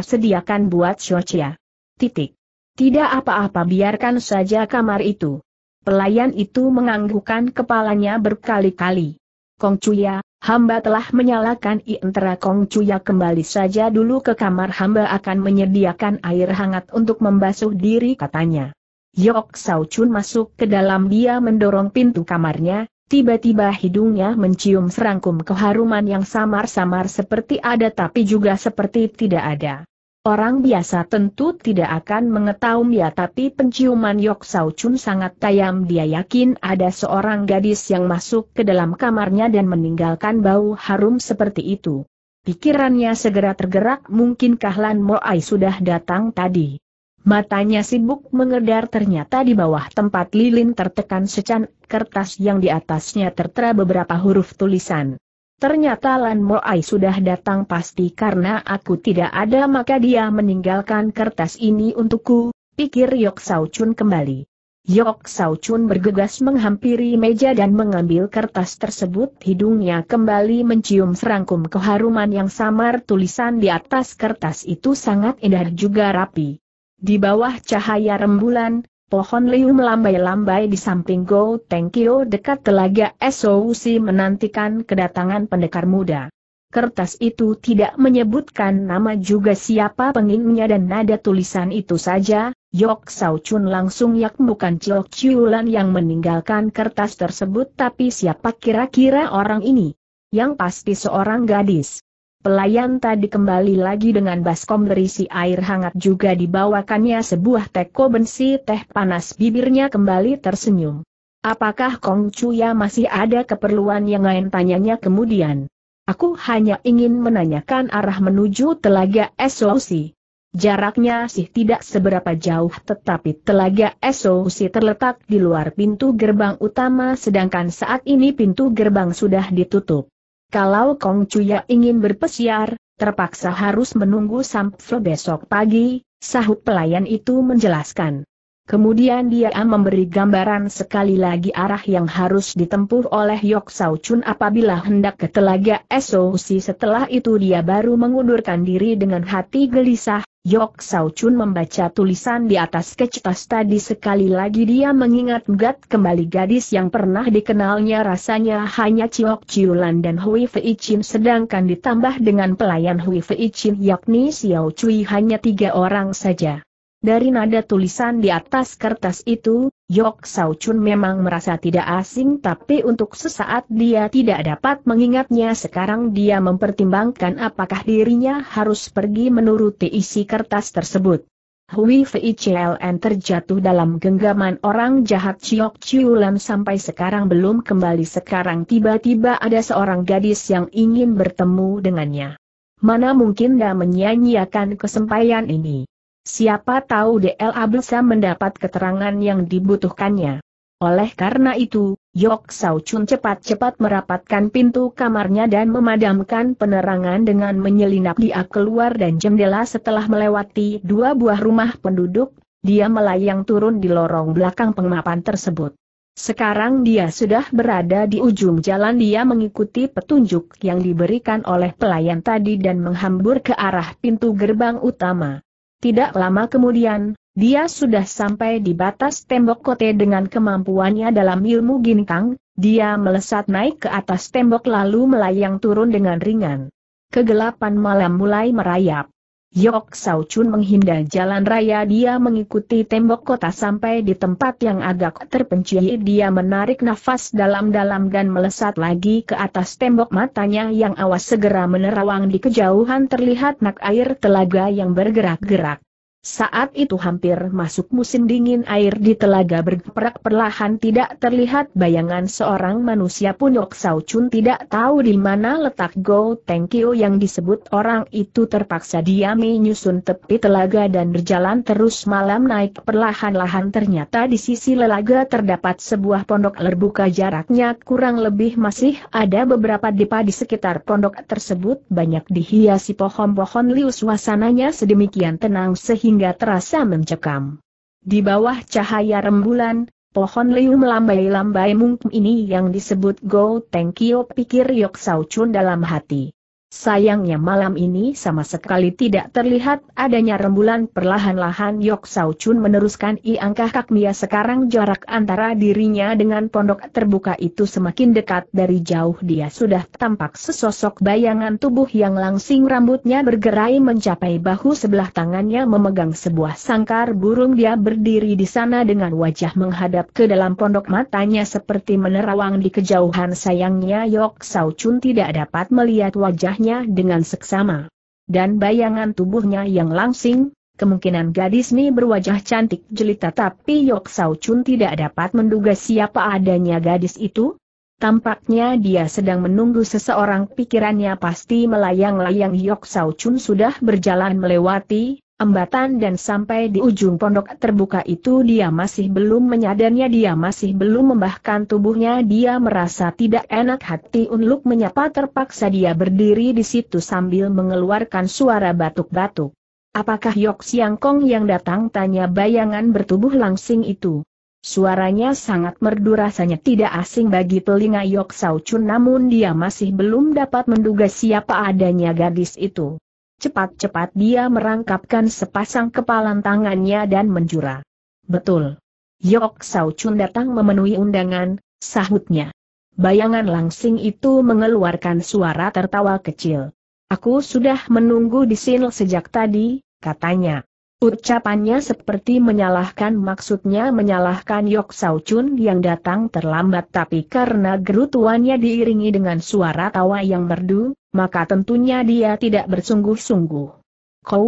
sediakan buat Chia. Titik. Tidak apa-apa biarkan saja kamar itu. Pelayan itu menganggukkan kepalanya berkali-kali. Kong Chuya, hamba telah menyalakan ientera Kong Chuya kembali saja dulu ke kamar hamba akan menyediakan air hangat untuk membasuh diri katanya. Yok Sao Chun masuk ke dalam dia mendorong pintu kamarnya, tiba-tiba hidungnya mencium serangkum keharuman yang samar-samar seperti ada tapi juga seperti tidak ada. Orang biasa tentu tidak akan mengetahui ya tapi penciuman Yok Sao Chun sangat tajam dia yakin ada seorang gadis yang masuk ke dalam kamarnya dan meninggalkan bau harum seperti itu. Pikirannya segera tergerak mungkinkah Lan Moai sudah datang tadi. Matanya sibuk mengedar ternyata di bawah tempat lilin tertekan secan kertas yang di atasnya tertera beberapa huruf tulisan. Ternyata Lan Moai sudah datang pasti karena aku tidak ada maka dia meninggalkan kertas ini untukku, pikir Yok Sao Chun kembali. Yok Sao Chun bergegas menghampiri meja dan mengambil kertas tersebut hidungnya kembali mencium serangkum keharuman yang samar tulisan di atas kertas itu sangat indah juga rapi. Di bawah cahaya rembulan, pohon liu melambai-lambai di samping Go Tengkio dekat telaga Esousi menantikan kedatangan pendekar muda. Kertas itu tidak menyebutkan nama juga siapa penginnya dan nada tulisan itu saja, Yok Sao Chun langsung yak bukan Ciok Chiulan yang meninggalkan kertas tersebut tapi siapa kira-kira orang ini? Yang pasti seorang gadis. Pelayan tadi kembali lagi dengan baskom berisi air hangat juga dibawakannya sebuah teko bensi teh panas bibirnya kembali tersenyum. Apakah Kong Chuya masih ada keperluan yang lain tanyanya kemudian. Aku hanya ingin menanyakan arah menuju Telaga Esosi. Jaraknya sih tidak seberapa jauh tetapi Telaga Esosi terletak di luar pintu gerbang utama sedangkan saat ini pintu gerbang sudah ditutup. Kalau Kong Cuya ingin berpesiar, terpaksa harus menunggu sampai besok pagi, sahut pelayan itu menjelaskan. Kemudian dia memberi gambaran sekali lagi arah yang harus ditempuh oleh Yok Sao Chun apabila hendak ke telaga SOC setelah itu dia baru mengundurkan diri dengan hati gelisah, Yok Sao Chun membaca tulisan di atas kecetas tadi sekali lagi dia mengingat gat kembali gadis yang pernah dikenalnya rasanya hanya Ciok Ciulan dan Hui Fei Chin sedangkan ditambah dengan pelayan Hui Fei Chin yakni Xiao Cui hanya tiga orang saja. Dari nada tulisan di atas kertas itu, Yok Sao Chun memang merasa tidak asing tapi untuk sesaat dia tidak dapat mengingatnya sekarang dia mempertimbangkan apakah dirinya harus pergi menuruti isi kertas tersebut. Hui Fei CLN terjatuh dalam genggaman orang jahat Chiok Chiulan sampai sekarang belum kembali sekarang tiba-tiba ada seorang gadis yang ingin bertemu dengannya. Mana mungkin dia menyanyiakan kesempatan ini. Siapa tahu DLA bisa mendapat keterangan yang dibutuhkannya. Oleh karena itu, Yok Sao Chun cepat-cepat merapatkan pintu kamarnya dan memadamkan penerangan dengan menyelinap dia keluar dan jendela setelah melewati dua buah rumah penduduk, dia melayang turun di lorong belakang pengmapan tersebut. Sekarang dia sudah berada di ujung jalan dia mengikuti petunjuk yang diberikan oleh pelayan tadi dan menghambur ke arah pintu gerbang utama. Tidak lama kemudian, dia sudah sampai di batas tembok kote dengan kemampuannya dalam ilmu ginkang, dia melesat naik ke atas tembok lalu melayang turun dengan ringan. Kegelapan malam mulai merayap. Yok Sao Chun menghindar jalan raya dia mengikuti tembok kota sampai di tempat yang agak terpencil dia menarik nafas dalam-dalam dan melesat lagi ke atas tembok matanya yang awas segera menerawang di kejauhan terlihat nak air telaga yang bergerak-gerak. Saat itu hampir masuk musim dingin air di telaga bergeprak perlahan tidak terlihat bayangan seorang manusia pun Yok Sao Chun tidak tahu di mana letak Go Teng Kyo yang disebut orang itu terpaksa dia menyusun tepi telaga dan berjalan terus malam naik perlahan-lahan ternyata di sisi lelaga terdapat sebuah pondok lerbuka jaraknya kurang lebih masih ada beberapa dipa di sekitar pondok tersebut banyak dihiasi pohon-pohon liu suasananya sedemikian tenang sehingga hingga terasa mencekam. Di bawah cahaya rembulan, pohon liu melambai-lambai mungkin ini yang disebut Go Teng Kio pikir Yok Sau Chun dalam hati. Sayangnya malam ini sama sekali tidak terlihat adanya rembulan perlahan-lahan Yok Sao Chun meneruskan i angkah kakmia sekarang jarak antara dirinya dengan pondok terbuka itu semakin dekat dari jauh dia sudah tampak sesosok bayangan tubuh yang langsing rambutnya bergerai mencapai bahu sebelah tangannya memegang sebuah sangkar burung dia berdiri di sana dengan wajah menghadap ke dalam pondok matanya seperti menerawang di kejauhan sayangnya Yok Sao Chun tidak dapat melihat wajahnya tubuhnya dengan seksama. Dan bayangan tubuhnya yang langsing, kemungkinan gadis ini berwajah cantik jelita tapi Yok Sao Chun tidak dapat menduga siapa adanya gadis itu. Tampaknya dia sedang menunggu seseorang pikirannya pasti melayang-layang Yok Sao Chun sudah berjalan melewati, embatan dan sampai di ujung pondok terbuka itu dia masih belum menyadarnya dia masih belum membahkan tubuhnya dia merasa tidak enak hati Unluk menyapa terpaksa dia berdiri di situ sambil mengeluarkan suara batuk-batuk. Apakah Yok Siang Kong yang datang tanya bayangan bertubuh langsing itu? Suaranya sangat merdu rasanya tidak asing bagi telinga Yok Sau Chun namun dia masih belum dapat menduga siapa adanya gadis itu. Cepat-cepat dia merangkapkan sepasang kepalan tangannya dan menjura. Betul. Yok Sao Chun datang memenuhi undangan, sahutnya. Bayangan langsing itu mengeluarkan suara tertawa kecil. Aku sudah menunggu di sini sejak tadi, katanya. Ucapannya seperti menyalahkan maksudnya menyalahkan Yok Sao Chun yang datang terlambat tapi karena gerutuannya diiringi dengan suara tawa yang merdu, maka tentunya dia tidak bersungguh-sungguh.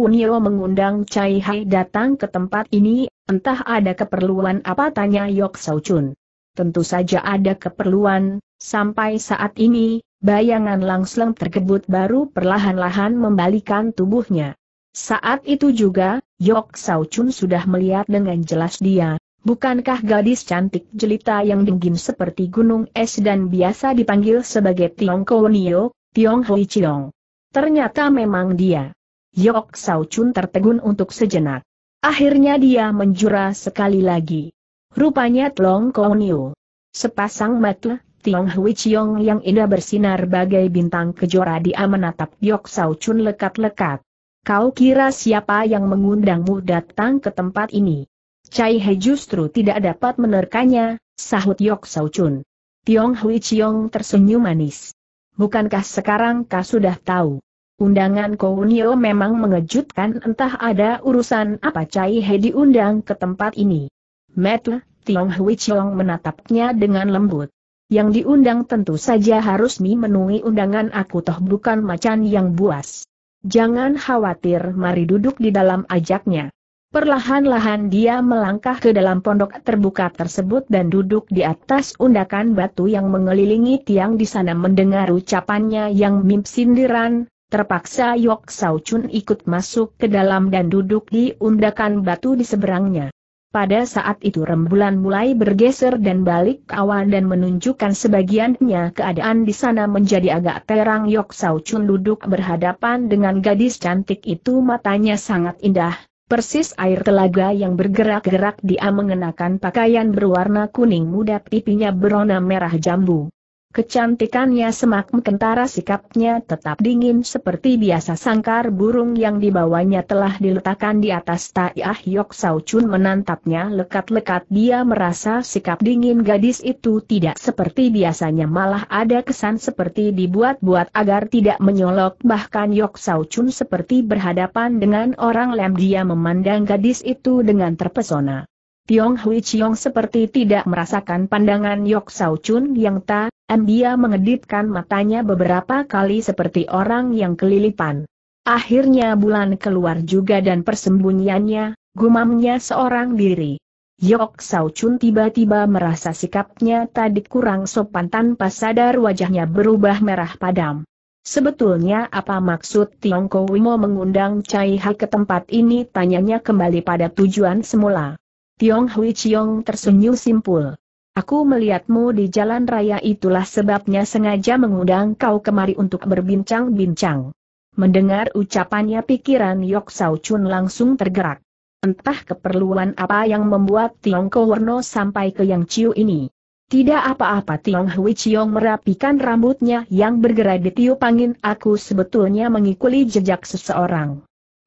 Niro mengundang Chai Hai datang ke tempat ini, entah ada keperluan apa tanya Yok Sao Chun. Tentu saja ada keperluan, sampai saat ini, bayangan langsung terkebut baru perlahan-lahan membalikan tubuhnya. Saat itu juga, Yok Sao Chun sudah melihat dengan jelas dia, bukankah gadis cantik jelita yang dingin seperti gunung es dan biasa dipanggil sebagai Tiong Kownio, Tiong Hui Chiong. Ternyata memang dia. Yok Sao Chun tertegun untuk sejenak. Akhirnya dia menjura sekali lagi. Rupanya Tiong Kownio. Sepasang mata Tiong Hui Chiong yang indah bersinar bagai bintang kejora dia menatap Yok Sao Chun lekat-lekat. Kau kira siapa yang mengundangmu datang ke tempat ini? Cai He justru tidak dapat menerkanya, sahut Yok Sau Chun. Tiong Hui Chiong tersenyum manis. Bukankah sekarang kau sudah tahu? Undangan Nio memang mengejutkan entah ada urusan apa Cai He diundang ke tempat ini. Metle, Tiong Hui Chiong menatapnya dengan lembut. Yang diundang tentu saja harus memenuhi undangan aku toh bukan macan yang buas. Jangan khawatir, mari duduk di dalam ajaknya. Perlahan-lahan dia melangkah ke dalam pondok terbuka tersebut dan duduk di atas undakan batu yang mengelilingi tiang di sana mendengar ucapannya yang mimpi sindiran, terpaksa Yok Chun ikut masuk ke dalam dan duduk di undakan batu di seberangnya. Pada saat itu rembulan mulai bergeser dan balik ke dan menunjukkan sebagiannya keadaan di sana menjadi agak terang Yok Sao Chun duduk berhadapan dengan gadis cantik itu matanya sangat indah, persis air telaga yang bergerak-gerak dia mengenakan pakaian berwarna kuning muda pipinya berona merah jambu. Kecantikannya semak kentara sikapnya tetap dingin seperti biasa sangkar burung yang dibawanya telah diletakkan di atas Taiah Yok Sao Chun menantapnya lekat-lekat dia merasa sikap dingin gadis itu tidak seperti biasanya malah ada kesan seperti dibuat-buat agar tidak menyolok bahkan Yok Sao Chun seperti berhadapan dengan orang lem dia memandang gadis itu dengan terpesona. Tiong Hui Chiong seperti tidak merasakan pandangan Yok Sao Chun yang tak, dia mengedipkan matanya beberapa kali seperti orang yang kelilipan. Akhirnya bulan keluar juga dan persembunyiannya, gumamnya seorang diri. Yok Sao Chun tiba-tiba merasa sikapnya tadi kurang sopan tanpa sadar wajahnya berubah merah padam. Sebetulnya apa maksud Tiong Kowimo mengundang Cai Ha ke tempat ini tanyanya kembali pada tujuan semula. Tiong Hui Chiong tersenyum simpul. Aku melihatmu di jalan raya itulah sebabnya sengaja mengundang kau kemari untuk berbincang-bincang. Mendengar ucapannya pikiran Yok Sao Chun langsung tergerak. Entah keperluan apa yang membuat Tiong Werno sampai ke Yang Chiu ini. Tidak apa-apa Tiong Hui Chiong merapikan rambutnya yang bergerak di tiup angin aku sebetulnya mengikuli jejak seseorang.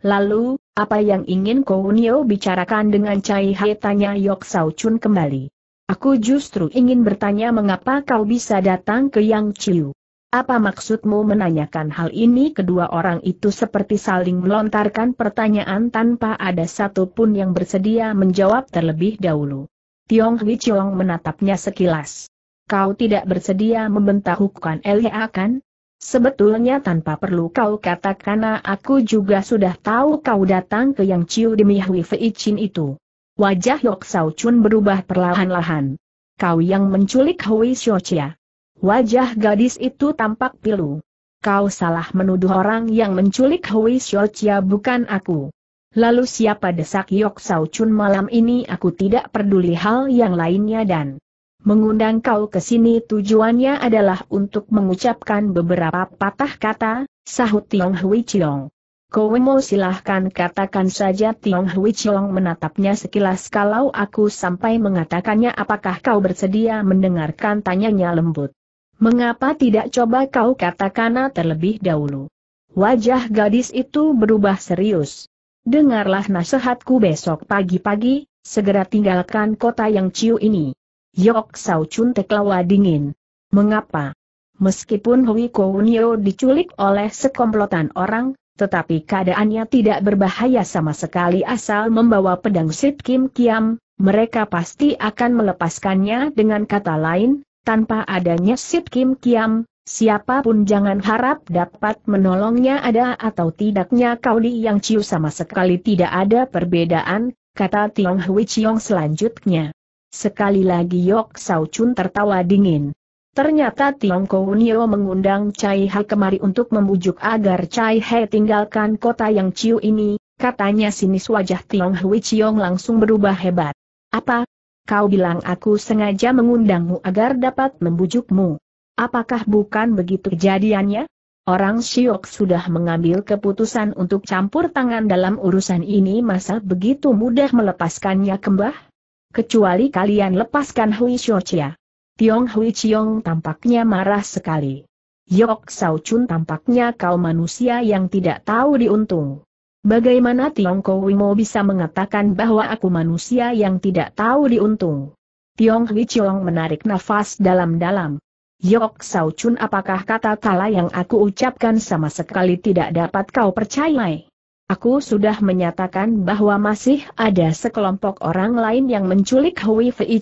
Lalu, apa yang ingin Kounio bicarakan dengan Cai Hai tanya Yok Sao Chun kembali. Aku justru ingin bertanya mengapa kau bisa datang ke Yang Chiu. Apa maksudmu menanyakan hal ini kedua orang itu seperti saling melontarkan pertanyaan tanpa ada satupun yang bersedia menjawab terlebih dahulu. Tiong Hui Chong menatapnya sekilas. Kau tidak bersedia membentahkan Elia kan? Sebetulnya tanpa perlu kau katakan aku juga sudah tahu kau datang ke Yang Ciu demi Hui Fei Chin itu. Wajah Yok Sao Chun berubah perlahan-lahan. Kau yang menculik Hui Chia. Wajah gadis itu tampak pilu. Kau salah menuduh orang yang menculik Hui Chia bukan aku. Lalu siapa desak Yok Sao Chun malam ini aku tidak peduli hal yang lainnya dan Mengundang kau ke sini tujuannya adalah untuk mengucapkan beberapa patah kata, sahut Tiong Hui Chiong. Kowe mau silahkan katakan saja Tiong Hui Chiong menatapnya sekilas kalau aku sampai mengatakannya apakah kau bersedia mendengarkan tanyanya lembut. Mengapa tidak coba kau katakan terlebih dahulu? Wajah gadis itu berubah serius. Dengarlah nasihatku besok pagi-pagi, segera tinggalkan kota yang ciu ini. Yok Sao Chun teklawa dingin. Mengapa? Meskipun Hui Kounio diculik oleh sekomplotan orang, tetapi keadaannya tidak berbahaya sama sekali asal membawa pedang Sip Kim Kiam, mereka pasti akan melepaskannya dengan kata lain, tanpa adanya Sip Kim Kiam, siapapun jangan harap dapat menolongnya ada atau tidaknya kau di yang ciu sama sekali tidak ada perbedaan, kata Tiong Hui Chiong selanjutnya. Sekali lagi Yok Sao Chun tertawa dingin. Ternyata Tiong Kounio mengundang Cai Hai kemari untuk membujuk agar Cai Hai tinggalkan kota yang ciu ini, katanya sinis wajah Tiong Hui Chiong langsung berubah hebat. Apa? Kau bilang aku sengaja mengundangmu agar dapat membujukmu. Apakah bukan begitu kejadiannya? Orang Siok sudah mengambil keputusan untuk campur tangan dalam urusan ini masa begitu mudah melepaskannya kembah? kecuali kalian lepaskan Hui Tiong Hui Chiong tampaknya marah sekali. Yok Sao Chun tampaknya kau manusia yang tidak tahu diuntung. Bagaimana Tiong mau bisa mengatakan bahwa aku manusia yang tidak tahu diuntung? Tiong Hui Chiong menarik nafas dalam-dalam. Yok Sao Chun apakah kata-kata yang aku ucapkan sama sekali tidak dapat kau percayai? Aku sudah menyatakan bahwa masih ada sekelompok orang lain yang menculik Hui Fei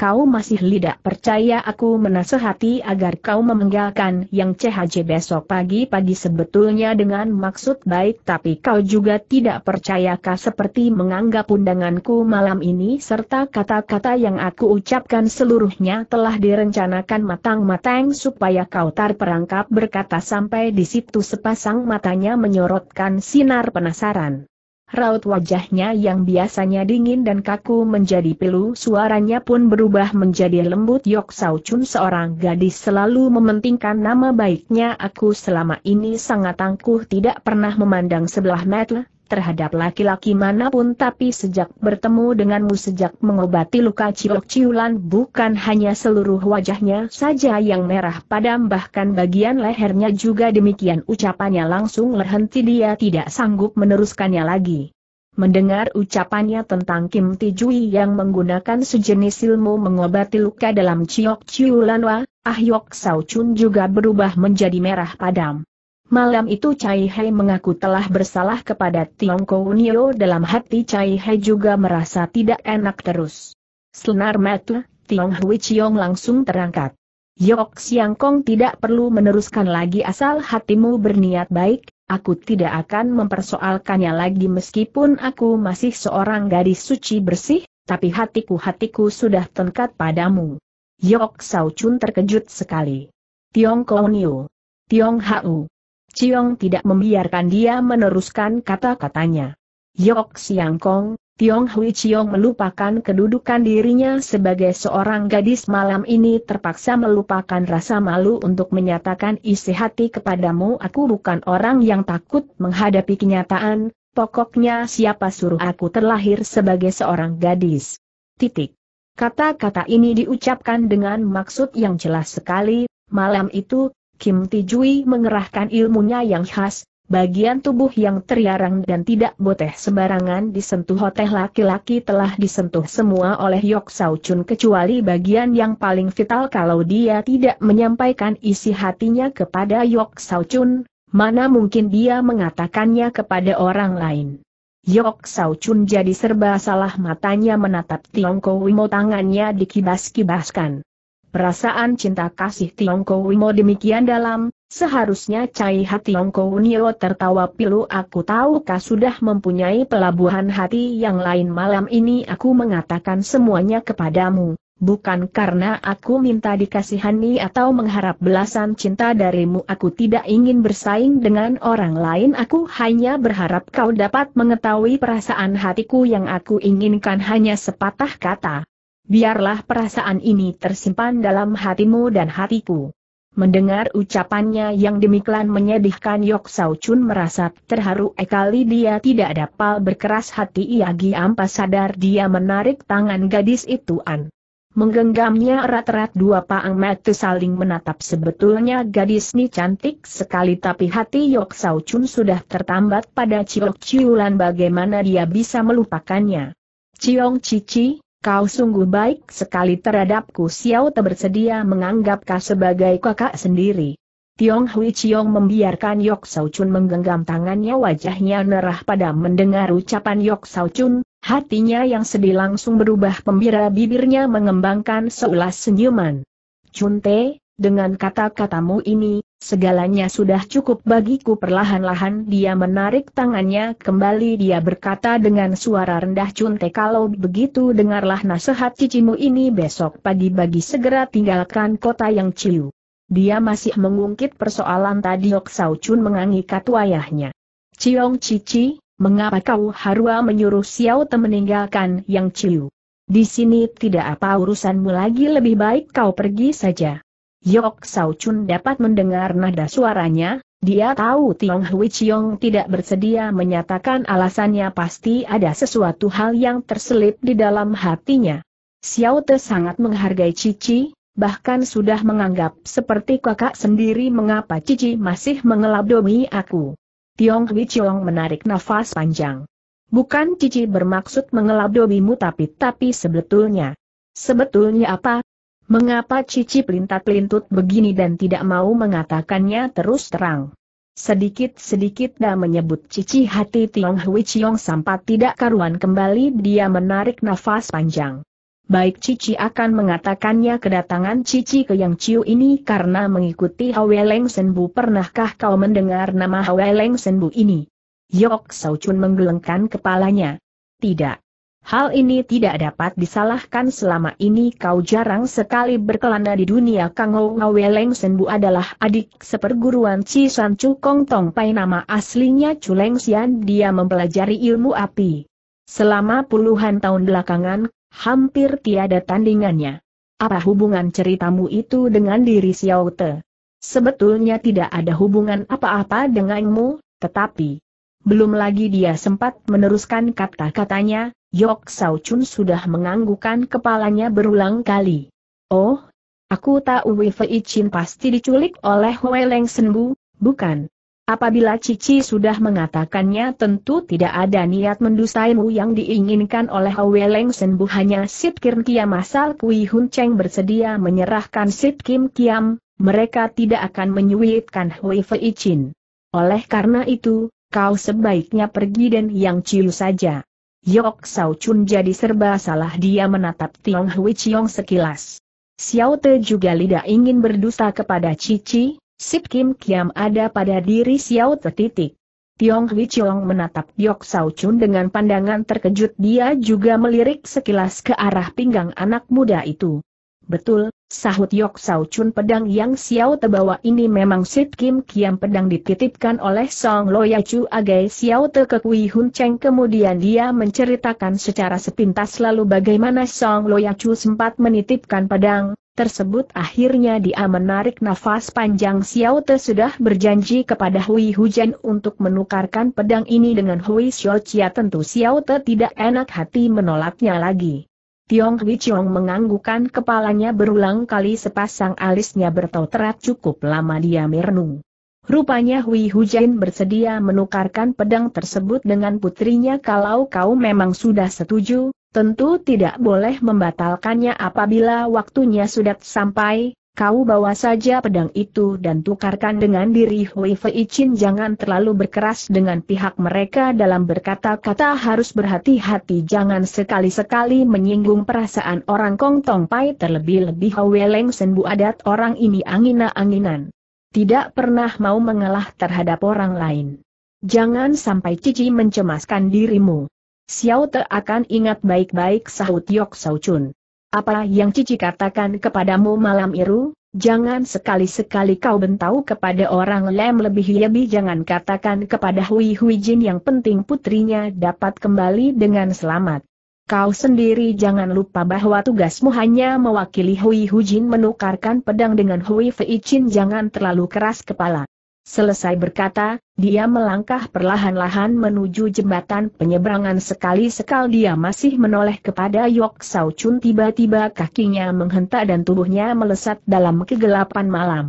kau masih tidak percaya aku menasehati agar kau memenggalkan yang CHJ besok pagi-pagi sebetulnya dengan maksud baik tapi kau juga tidak percayakah seperti menganggap undanganku malam ini serta kata-kata yang aku ucapkan seluruhnya telah direncanakan matang-matang supaya kau terperangkap berkata sampai di situ sepasang matanya menyorotkan sinar penasaran raut wajahnya yang biasanya dingin dan kaku menjadi pilu suaranya pun berubah menjadi lembut Yok Sao Chun seorang gadis selalu mementingkan nama baiknya aku selama ini sangat tangguh tidak pernah memandang sebelah mata, terhadap laki-laki manapun tapi sejak bertemu denganmu sejak mengobati luka ciok ciulan bukan hanya seluruh wajahnya saja yang merah padam bahkan bagian lehernya juga demikian ucapannya langsung berhenti dia tidak sanggup meneruskannya lagi. Mendengar ucapannya tentang Kim Tijui yang menggunakan sejenis ilmu mengobati luka dalam ciok ciulan wa, Sao Saucun juga berubah menjadi merah padam. Malam itu Cai Hei mengaku telah bersalah kepada Tiongkok Nio dalam hati Cai Hei juga merasa tidak enak terus. Senar mata, Tiong Hui Chiong langsung terangkat. Yok Siang Kong tidak perlu meneruskan lagi asal hatimu berniat baik, aku tidak akan mempersoalkannya lagi meskipun aku masih seorang gadis suci bersih, tapi hatiku-hatiku sudah tengkat padamu. Yok Sao Chun terkejut sekali. Tiong Nio, Tiong Hau. Ciong tidak membiarkan dia meneruskan kata-katanya. Yok Siang Kong, Tiong Hui Ciong melupakan kedudukan dirinya sebagai seorang gadis malam ini terpaksa melupakan rasa malu untuk menyatakan isi hati kepadamu aku bukan orang yang takut menghadapi kenyataan, pokoknya siapa suruh aku terlahir sebagai seorang gadis. Titik. Kata-kata ini diucapkan dengan maksud yang jelas sekali, malam itu, Kim Tijui mengerahkan ilmunya yang khas, bagian tubuh yang teriarang dan tidak boteh sembarangan disentuh Hotel laki-laki telah disentuh semua oleh Yok Sao Chun kecuali bagian yang paling vital kalau dia tidak menyampaikan isi hatinya kepada Yok Sao Chun, mana mungkin dia mengatakannya kepada orang lain. Yok Sao Chun jadi serba salah matanya menatap Tiongkok Wimo tangannya dikibas-kibaskan. Perasaan cinta kasih Tiongko Wimo demikian dalam, seharusnya Cai Hati Tiongko Nio tertawa pilu aku tahu kau sudah mempunyai pelabuhan hati yang lain malam ini aku mengatakan semuanya kepadamu, bukan karena aku minta dikasihani atau mengharap belasan cinta darimu aku tidak ingin bersaing dengan orang lain aku hanya berharap kau dapat mengetahui perasaan hatiku yang aku inginkan hanya sepatah kata biarlah perasaan ini tersimpan dalam hatimu dan hatiku. Mendengar ucapannya yang demikian menyedihkan Yok Sao Chun merasa terharu ekali dia tidak dapat berkeras hati ia pas sadar dia menarik tangan gadis itu an. Menggenggamnya erat-erat dua paang mata saling menatap sebetulnya gadis ini cantik sekali tapi hati Yok Sao Chun sudah tertambat pada Ciok Ciulan bagaimana dia bisa melupakannya. Ciong Cici, Kau sungguh baik sekali terhadapku Xiao Te bersedia menganggap kau sebagai kakak sendiri. Tiong Hui Chiong membiarkan Yok Sao Chun menggenggam tangannya wajahnya nerah pada mendengar ucapan Yok Sao Chun, hatinya yang sedih langsung berubah pembira bibirnya mengembangkan seulas senyuman. Chun Te, dengan kata-katamu ini, Segalanya sudah cukup bagiku perlahan-lahan dia menarik tangannya kembali dia berkata dengan suara rendah cunte kalau begitu dengarlah nasihat cicimu ini besok pagi bagi segera tinggalkan kota yang ciu. Dia masih mengungkit persoalan tadi Ok Sao Chun mengangikat wayahnya. Ciong Cici, mengapa kau harua menyuruh Xiao Te meninggalkan yang ciu? Di sini tidak apa urusanmu lagi lebih baik kau pergi saja. Yok Sao Chun dapat mendengar nada suaranya, dia tahu Tiong Hui Chiong tidak bersedia menyatakan alasannya pasti ada sesuatu hal yang terselip di dalam hatinya. Xiao Te sangat menghargai Cici, bahkan sudah menganggap seperti kakak sendiri mengapa Cici masih mengelabdomi aku. Tiong Hui Chiong menarik nafas panjang. Bukan Cici bermaksud mengelabdomimu tapi tapi sebetulnya. Sebetulnya apa, Mengapa Cici pelintat-pelintut begini dan tidak mau mengatakannya terus terang? Sedikit-sedikit dah menyebut Cici hati Tiong Hui Chiong sampai tidak karuan kembali dia menarik nafas panjang. Baik Cici akan mengatakannya kedatangan Cici ke Yang Ciu ini karena mengikuti Hwe Leng Senbu pernahkah kau mendengar nama Hwe Leng Senbu ini? Yok Sau Chun menggelengkan kepalanya. Tidak. Hal ini tidak dapat disalahkan selama ini kau jarang sekali berkelana di dunia Kang Ho Weleng Senbu adalah adik seperguruan Chi San Chu Kong Tong Pai nama aslinya Chu Leng Xian dia mempelajari ilmu api. Selama puluhan tahun belakangan, hampir tiada tandingannya. Apa hubungan ceritamu itu dengan diri Xiao Te? Sebetulnya tidak ada hubungan apa-apa denganmu, tetapi... Belum lagi dia sempat meneruskan kata-katanya, Yok Sao Chun sudah menganggukan kepalanya berulang kali. Oh, aku tahu Wei Chin pasti diculik oleh Wei Leng Senbu, bukan? Apabila Cici sudah mengatakannya tentu tidak ada niat mendusaimu yang diinginkan oleh Sen Senbu hanya Sit Kim Kiam asal Kui Hun Cheng bersedia menyerahkan Sit Kim Kiam, mereka tidak akan menyuitkan Wei Fei Chin. Oleh karena itu, kau sebaiknya pergi dan Yang ciu saja. Yok Sao Chun jadi serba salah dia menatap Tiong Hui Chiong sekilas. Xiao Te juga lidah ingin berdusta kepada Cici, Sip Kim Kiam ada pada diri Xiao Te titik. Tiong Hui Chiong menatap Yok Sao Chun dengan pandangan terkejut dia juga melirik sekilas ke arah pinggang anak muda itu. Betul, sahut Yok Sao Chun pedang yang Xiao Te bawa ini memang Sit Kim Kiam pedang dititipkan oleh Song Ya Chu Agai Xiao Te ke Kui Hun Cheng kemudian dia menceritakan secara sepintas lalu bagaimana Song Ya Chu sempat menitipkan pedang, tersebut akhirnya dia menarik nafas panjang Xiao Te sudah berjanji kepada Hui Hujan untuk menukarkan pedang ini dengan Hui Xiao Chia tentu Xiao Te tidak enak hati menolaknya lagi. Tiong Hui Chiong menganggukan kepalanya berulang kali sepasang alisnya terat cukup lama dia merenung. Rupanya Hui Hujain bersedia menukarkan pedang tersebut dengan putrinya kalau kau memang sudah setuju, tentu tidak boleh membatalkannya apabila waktunya sudah sampai, Kau bawa saja pedang itu dan tukarkan dengan diri Hui Fei Chin jangan terlalu berkeras dengan pihak mereka dalam berkata-kata harus berhati-hati jangan sekali-sekali menyinggung perasaan orang Kong Tong Pai terlebih-lebih Hwe Leng Senbu adat orang ini angina-anginan. Tidak pernah mau mengalah terhadap orang lain. Jangan sampai Cici mencemaskan dirimu. Xiao Te akan ingat baik-baik sahut Yok Sau Chun. Apa yang Cici katakan kepadamu malam itu, Jangan sekali-sekali kau bentau kepada orang lem lebih-lebih jangan katakan kepada Hui Hui Jin yang penting putrinya dapat kembali dengan selamat. Kau sendiri jangan lupa bahwa tugasmu hanya mewakili Hui Hui Jin menukarkan pedang dengan Hui Fei Jin jangan terlalu keras kepala. Selesai berkata, dia melangkah perlahan-lahan menuju jembatan penyeberangan sekali-sekal dia masih menoleh kepada Yok Sao Chun tiba-tiba kakinya menghentak dan tubuhnya melesat dalam kegelapan malam.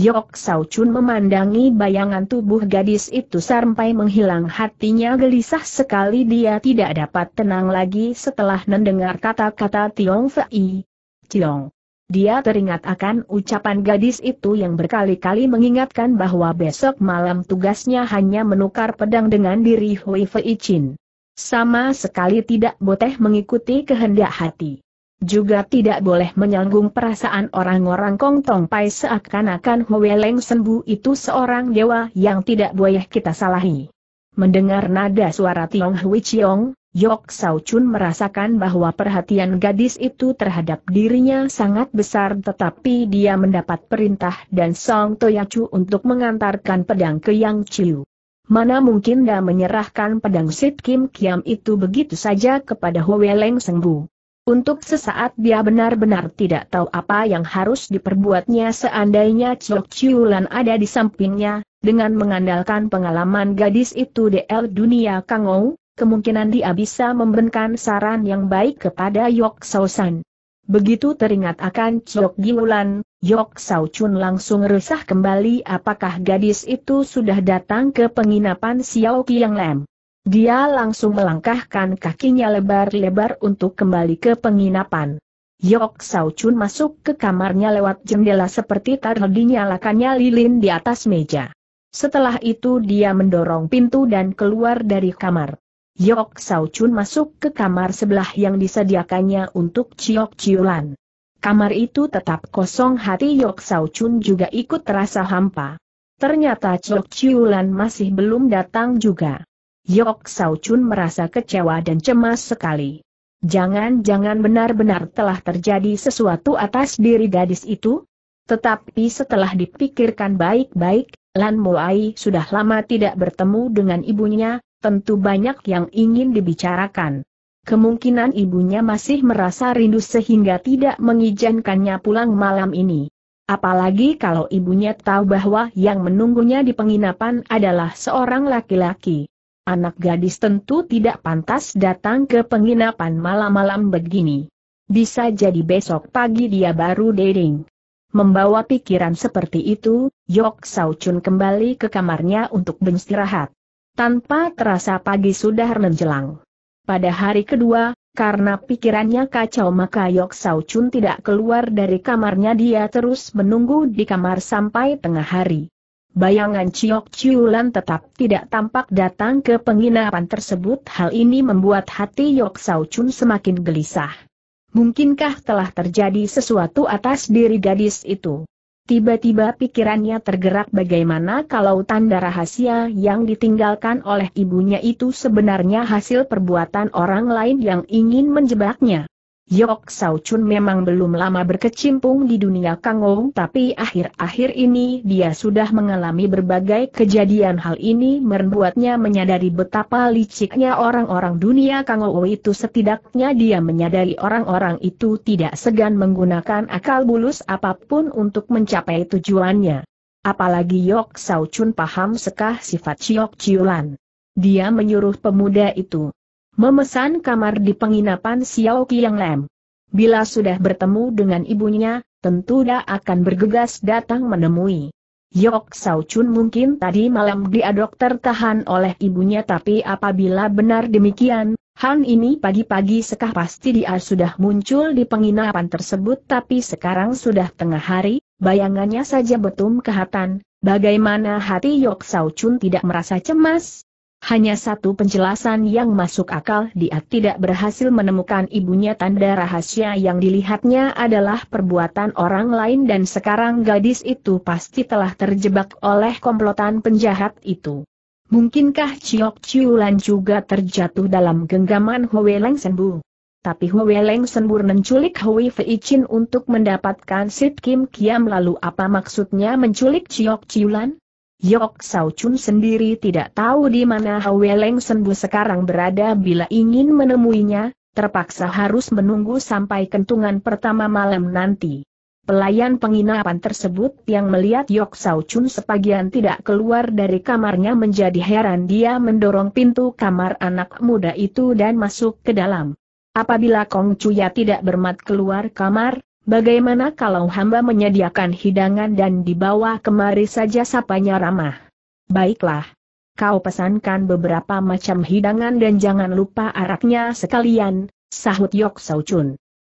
Yok Sao Chun memandangi bayangan tubuh gadis itu sampai menghilang hatinya gelisah sekali dia tidak dapat tenang lagi setelah mendengar kata-kata Tiong Fei. Tiong. Dia teringat akan ucapan gadis itu yang berkali-kali mengingatkan bahwa besok malam tugasnya hanya menukar pedang dengan diri Hui Fei Chin. Sama sekali tidak boleh mengikuti kehendak hati. Juga tidak boleh menyanggung perasaan orang-orang Kong Tong Pai seakan-akan Hui Leng Sembu itu seorang dewa yang tidak boleh kita salahi. Mendengar nada suara Tiong Hui Chiong, Yok Sao Chun merasakan bahwa perhatian gadis itu terhadap dirinya sangat besar tetapi dia mendapat perintah dan Song Toyachu untuk mengantarkan pedang ke Yang Chiu. Mana mungkin dia menyerahkan pedang Sit Kim Kiam itu begitu saja kepada Hwe Leng Sengbu. Untuk sesaat dia benar-benar tidak tahu apa yang harus diperbuatnya seandainya Chok Chiu lan ada di sampingnya, dengan mengandalkan pengalaman gadis itu di DL dunia Kangou, kemungkinan dia bisa memberikan saran yang baik kepada Yok Sausan. Begitu teringat akan Chok Giulan, Yok Saucun langsung resah kembali apakah gadis itu sudah datang ke penginapan Xiao Qiang Lem. Dia langsung melangkahkan kakinya lebar-lebar untuk kembali ke penginapan. Yok Saucun masuk ke kamarnya lewat jendela seperti tadi dinyalakannya lilin di atas meja. Setelah itu dia mendorong pintu dan keluar dari kamar. Yok Sao Chun masuk ke kamar sebelah yang disediakannya untuk Chiok Chiulan. Kamar itu tetap kosong hati Yok Sao Chun juga ikut terasa hampa. Ternyata Chiok Chiulan masih belum datang juga. Yok Sao Chun merasa kecewa dan cemas sekali. Jangan-jangan benar-benar telah terjadi sesuatu atas diri gadis itu? Tetapi setelah dipikirkan baik-baik, Lan Moai sudah lama tidak bertemu dengan ibunya, tentu banyak yang ingin dibicarakan. Kemungkinan ibunya masih merasa rindu sehingga tidak mengizinkannya pulang malam ini. Apalagi kalau ibunya tahu bahwa yang menunggunya di penginapan adalah seorang laki-laki. Anak gadis tentu tidak pantas datang ke penginapan malam-malam begini. Bisa jadi besok pagi dia baru dating. Membawa pikiran seperti itu, Yok Chun kembali ke kamarnya untuk beristirahat. Tanpa terasa pagi sudah menjelang. Pada hari kedua, karena pikirannya kacau maka Yok Sao Chun tidak keluar dari kamarnya dia terus menunggu di kamar sampai tengah hari. Bayangan Ciok Ciulan tetap tidak tampak datang ke penginapan tersebut hal ini membuat hati Yok Sao Chun semakin gelisah. Mungkinkah telah terjadi sesuatu atas diri gadis itu? Tiba-tiba pikirannya tergerak bagaimana kalau tanda rahasia yang ditinggalkan oleh ibunya itu sebenarnya hasil perbuatan orang lain yang ingin menjebaknya. Yok Sao Chun memang belum lama berkecimpung di dunia Kangou tapi akhir-akhir ini dia sudah mengalami berbagai kejadian hal ini membuatnya menyadari betapa liciknya orang-orang dunia Kangou itu setidaknya dia menyadari orang-orang itu tidak segan menggunakan akal bulus apapun untuk mencapai tujuannya. Apalagi Yok Sao Chun paham sekah sifat Chiok Chiulan. Dia menyuruh pemuda itu memesan kamar di penginapan Xiao Qiang Lam. Bila sudah bertemu dengan ibunya, tentu dia akan bergegas datang menemui. Yok Sao Chun mungkin tadi malam dia dokter tahan oleh ibunya tapi apabila benar demikian, Han ini pagi-pagi sekah pasti dia sudah muncul di penginapan tersebut tapi sekarang sudah tengah hari, bayangannya saja betum kehatan, bagaimana hati Yok Sao Chun tidak merasa cemas? Hanya satu penjelasan yang masuk akal dia tidak berhasil menemukan ibunya tanda rahasia yang dilihatnya adalah perbuatan orang lain dan sekarang gadis itu pasti telah terjebak oleh komplotan penjahat itu. Mungkinkah Chiok Chiulan juga terjatuh dalam genggaman Hwe Leng Senbu? Tapi Hwe Leng Senbu menculik Hwe Fei Chin untuk mendapatkan Sip Kim Kiam lalu apa maksudnya menculik Chiok Chiulan? Yok Sao Chun sendiri tidak tahu di mana Haweleng Senbu sekarang berada bila ingin menemuinya, terpaksa harus menunggu sampai kentungan pertama malam nanti. Pelayan penginapan tersebut yang melihat Yok Sao Chun sebagian tidak keluar dari kamarnya menjadi heran dia mendorong pintu kamar anak muda itu dan masuk ke dalam. Apabila Kong Chuya tidak bermat keluar kamar, Bagaimana kalau hamba menyediakan hidangan dan dibawa kemari saja sapanya ramah? Baiklah. Kau pesankan beberapa macam hidangan dan jangan lupa araknya sekalian, sahut Yok Sau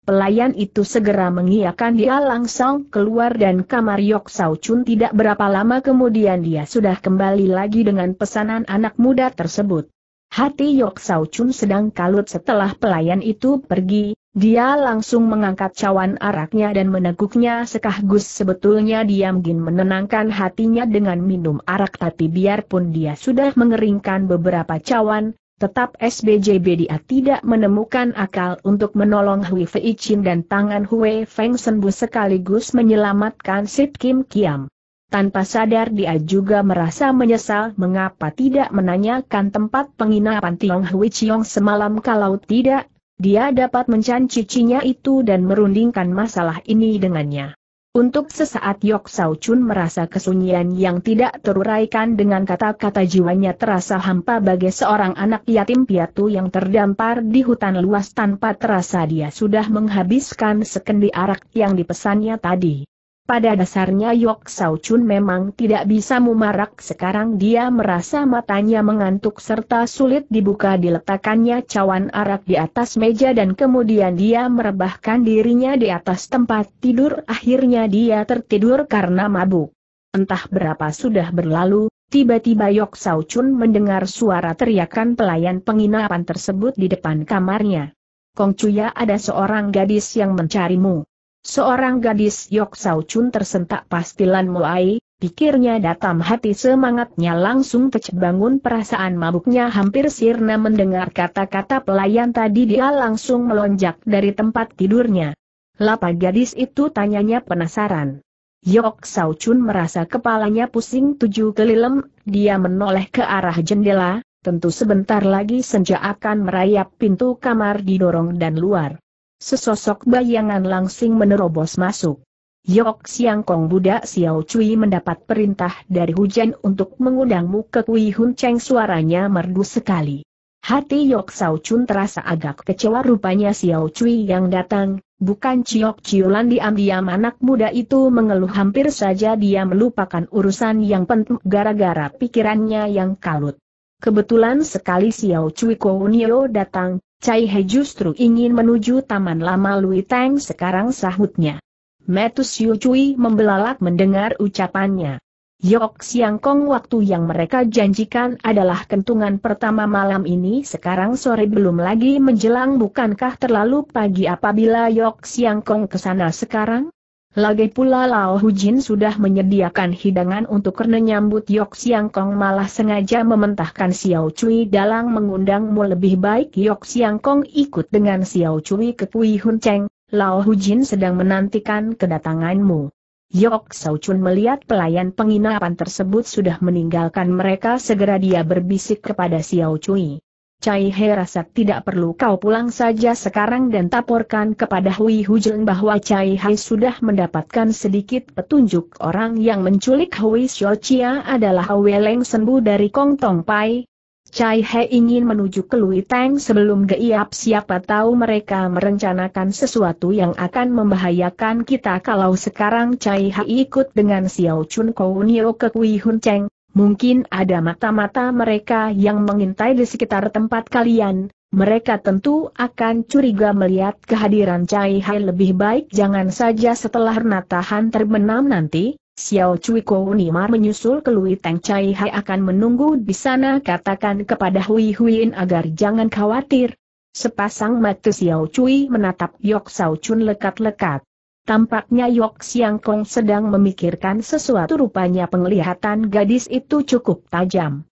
Pelayan itu segera mengiakan dia langsung keluar dan kamar Yok Sau tidak berapa lama kemudian dia sudah kembali lagi dengan pesanan anak muda tersebut. Hati Yok Sau sedang kalut setelah pelayan itu pergi, dia langsung mengangkat cawan araknya dan meneguknya sekahgus sebetulnya dia mungkin menenangkan hatinya dengan minum arak tapi biarpun dia sudah mengeringkan beberapa cawan, tetap SBJB dia tidak menemukan akal untuk menolong Hui Fei Chin dan tangan Hui Feng Senbu sekaligus menyelamatkan Sit Kim Kiam. Tanpa sadar dia juga merasa menyesal mengapa tidak menanyakan tempat penginapan Tiong Hui Chiong semalam kalau tidak dia dapat mencancinya itu dan merundingkan masalah ini dengannya. Untuk sesaat Yok Sao Chun merasa kesunyian yang tidak teruraikan dengan kata-kata jiwanya terasa hampa bagi seorang anak yatim piatu yang terdampar di hutan luas tanpa terasa dia sudah menghabiskan sekendi arak yang dipesannya tadi. Pada dasarnya Yok Sao Chun memang tidak bisa memarak. sekarang dia merasa matanya mengantuk serta sulit dibuka diletakkannya cawan arak di atas meja dan kemudian dia merebahkan dirinya di atas tempat tidur akhirnya dia tertidur karena mabuk. Entah berapa sudah berlalu, tiba-tiba Yok Sao Chun mendengar suara teriakan pelayan penginapan tersebut di depan kamarnya. Kong Cuya ada seorang gadis yang mencarimu. Seorang gadis Yok Sao Chun tersentak pastilan mulai, pikirnya datam hati semangatnya langsung pecah perasaan mabuknya hampir sirna mendengar kata-kata pelayan tadi dia langsung melonjak dari tempat tidurnya. Lapa gadis itu tanyanya penasaran. Yok Sao Chun merasa kepalanya pusing tujuh kelilem, dia menoleh ke arah jendela, tentu sebentar lagi senja akan merayap pintu kamar didorong dan luar sesosok bayangan langsing menerobos masuk. Yok Siang Kong budak Xiao Cui mendapat perintah dari hujan untuk mengundangmu ke Kui Hun Cheng suaranya merdu sekali. Hati Yok Sao Chun terasa agak kecewa rupanya Xiao Cui yang datang, bukan Ciok Ciulan diam-diam anak muda itu mengeluh hampir saja dia melupakan urusan yang penting gara-gara pikirannya yang kalut. Kebetulan sekali Xiao Cui Kounio datang, Cai He justru ingin menuju Taman Lama Lui Tang sekarang sahutnya. Metus Yu Cui membelalak mendengar ucapannya. Yok Siang Kong waktu yang mereka janjikan adalah kentungan pertama malam ini sekarang sore belum lagi menjelang bukankah terlalu pagi apabila Yok Siang Kong kesana sekarang? Lagi pula Lao Hujin sudah menyediakan hidangan untuk karena nyambut Yok Siang Kong malah sengaja mementahkan Xiao Cui dalam mengundangmu lebih baik Yok Siang Kong ikut dengan Xiao Cui ke Kui Hun Cheng, Lao Hujin sedang menantikan kedatanganmu. Yok Sao Chun melihat pelayan penginapan tersebut sudah meninggalkan mereka segera dia berbisik kepada Xiao Cui. Cai He rasa tidak perlu kau pulang saja sekarang dan taporkan kepada Hui Hujeng bahwa Cai He sudah mendapatkan sedikit petunjuk orang yang menculik Hui Xiaochia adalah Leng Sembu dari Kong Tong Pai. Cai He ingin menuju ke Lui Tang sebelum geiap siapa tahu mereka merencanakan sesuatu yang akan membahayakan kita kalau sekarang Cai He ikut dengan Xiao Chun Nio ke Hui Hun Cheng. Mungkin ada mata-mata mereka yang mengintai di sekitar tempat kalian, mereka tentu akan curiga melihat kehadiran Cai Hai lebih baik jangan saja setelah Natahan terbenam nanti, Xiao Cui Nimar menyusul ke Lui Teng Cai Hai akan menunggu di sana katakan kepada Hui Huiin agar jangan khawatir. Sepasang mata Xiao Cui menatap Yok Sao Chun lekat-lekat. Tampaknya Yok Siang Kong sedang memikirkan sesuatu rupanya penglihatan gadis itu cukup tajam.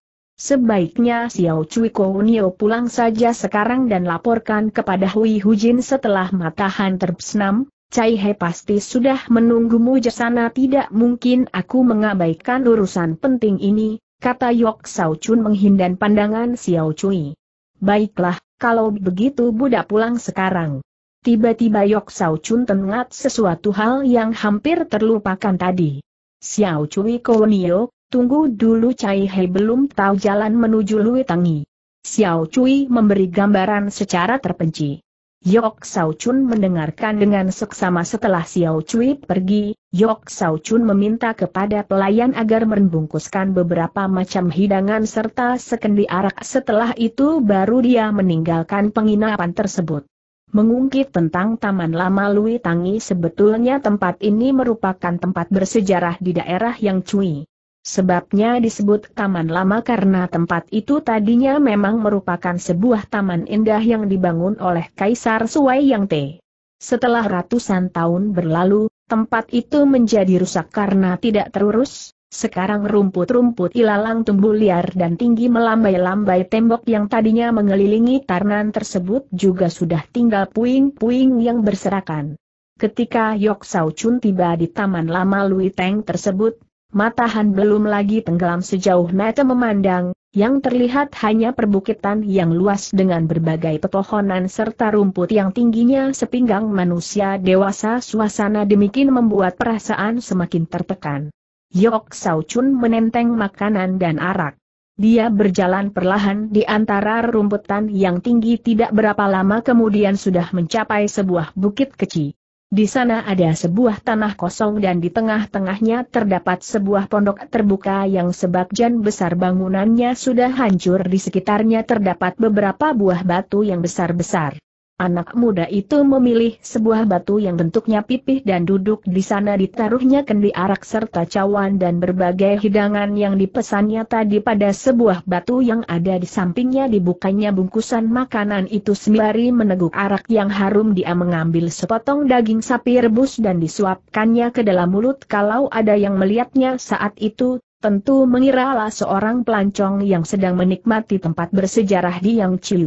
Sebaiknya Xiao Cui Kounio pulang saja sekarang dan laporkan kepada Hui Hujin setelah matahan terbenam, Cai He pasti sudah menunggumu di sana tidak mungkin aku mengabaikan urusan penting ini, kata Yok Sao Chun menghindan pandangan Xiao Cui. Baiklah, kalau begitu Buddha pulang sekarang. Tiba-tiba Yok Sao Chun tengat sesuatu hal yang hampir terlupakan tadi. Xiao Cui Kownio, tunggu dulu Cai He belum tahu jalan menuju Lui Tangi. Xiao Cui memberi gambaran secara terpenci. Yok Sao Chun mendengarkan dengan seksama setelah Xiao Cui pergi, Yok Sao Chun meminta kepada pelayan agar membungkuskan beberapa macam hidangan serta sekendi arak setelah itu baru dia meninggalkan penginapan tersebut mengungkit tentang Taman Lama Lui Tangi sebetulnya tempat ini merupakan tempat bersejarah di daerah yang cuy. Sebabnya disebut Taman Lama karena tempat itu tadinya memang merupakan sebuah taman indah yang dibangun oleh Kaisar Suwai Yang Te. Setelah ratusan tahun berlalu, tempat itu menjadi rusak karena tidak terurus, sekarang rumput-rumput ilalang tumbuh liar dan tinggi melambai-lambai tembok yang tadinya mengelilingi tarnan tersebut juga sudah tinggal puing-puing yang berserakan. Ketika Yok Sao Chun tiba di taman lama Lui Teng tersebut, matahan belum lagi tenggelam sejauh mata memandang, yang terlihat hanya perbukitan yang luas dengan berbagai pepohonan serta rumput yang tingginya sepinggang manusia dewasa suasana demikian membuat perasaan semakin tertekan. Yok Sao Chun menenteng makanan dan arak. Dia berjalan perlahan di antara rumputan yang tinggi tidak berapa lama kemudian sudah mencapai sebuah bukit kecil. Di sana ada sebuah tanah kosong dan di tengah-tengahnya terdapat sebuah pondok terbuka yang sebagian besar bangunannya sudah hancur di sekitarnya terdapat beberapa buah batu yang besar-besar. Anak muda itu memilih sebuah batu yang bentuknya pipih dan duduk di sana ditaruhnya kendi arak serta cawan dan berbagai hidangan yang dipesannya tadi pada sebuah batu yang ada di sampingnya dibukanya bungkusan makanan itu sembari meneguk arak yang harum dia mengambil sepotong daging sapi rebus dan disuapkannya ke dalam mulut kalau ada yang melihatnya saat itu tentu mengiralah seorang pelancong yang sedang menikmati tempat bersejarah di Yang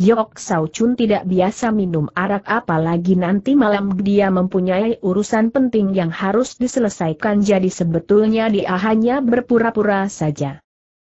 Yok Sao Chun tidak biasa minum arak apalagi nanti malam dia mempunyai urusan penting yang harus diselesaikan jadi sebetulnya dia hanya berpura-pura saja.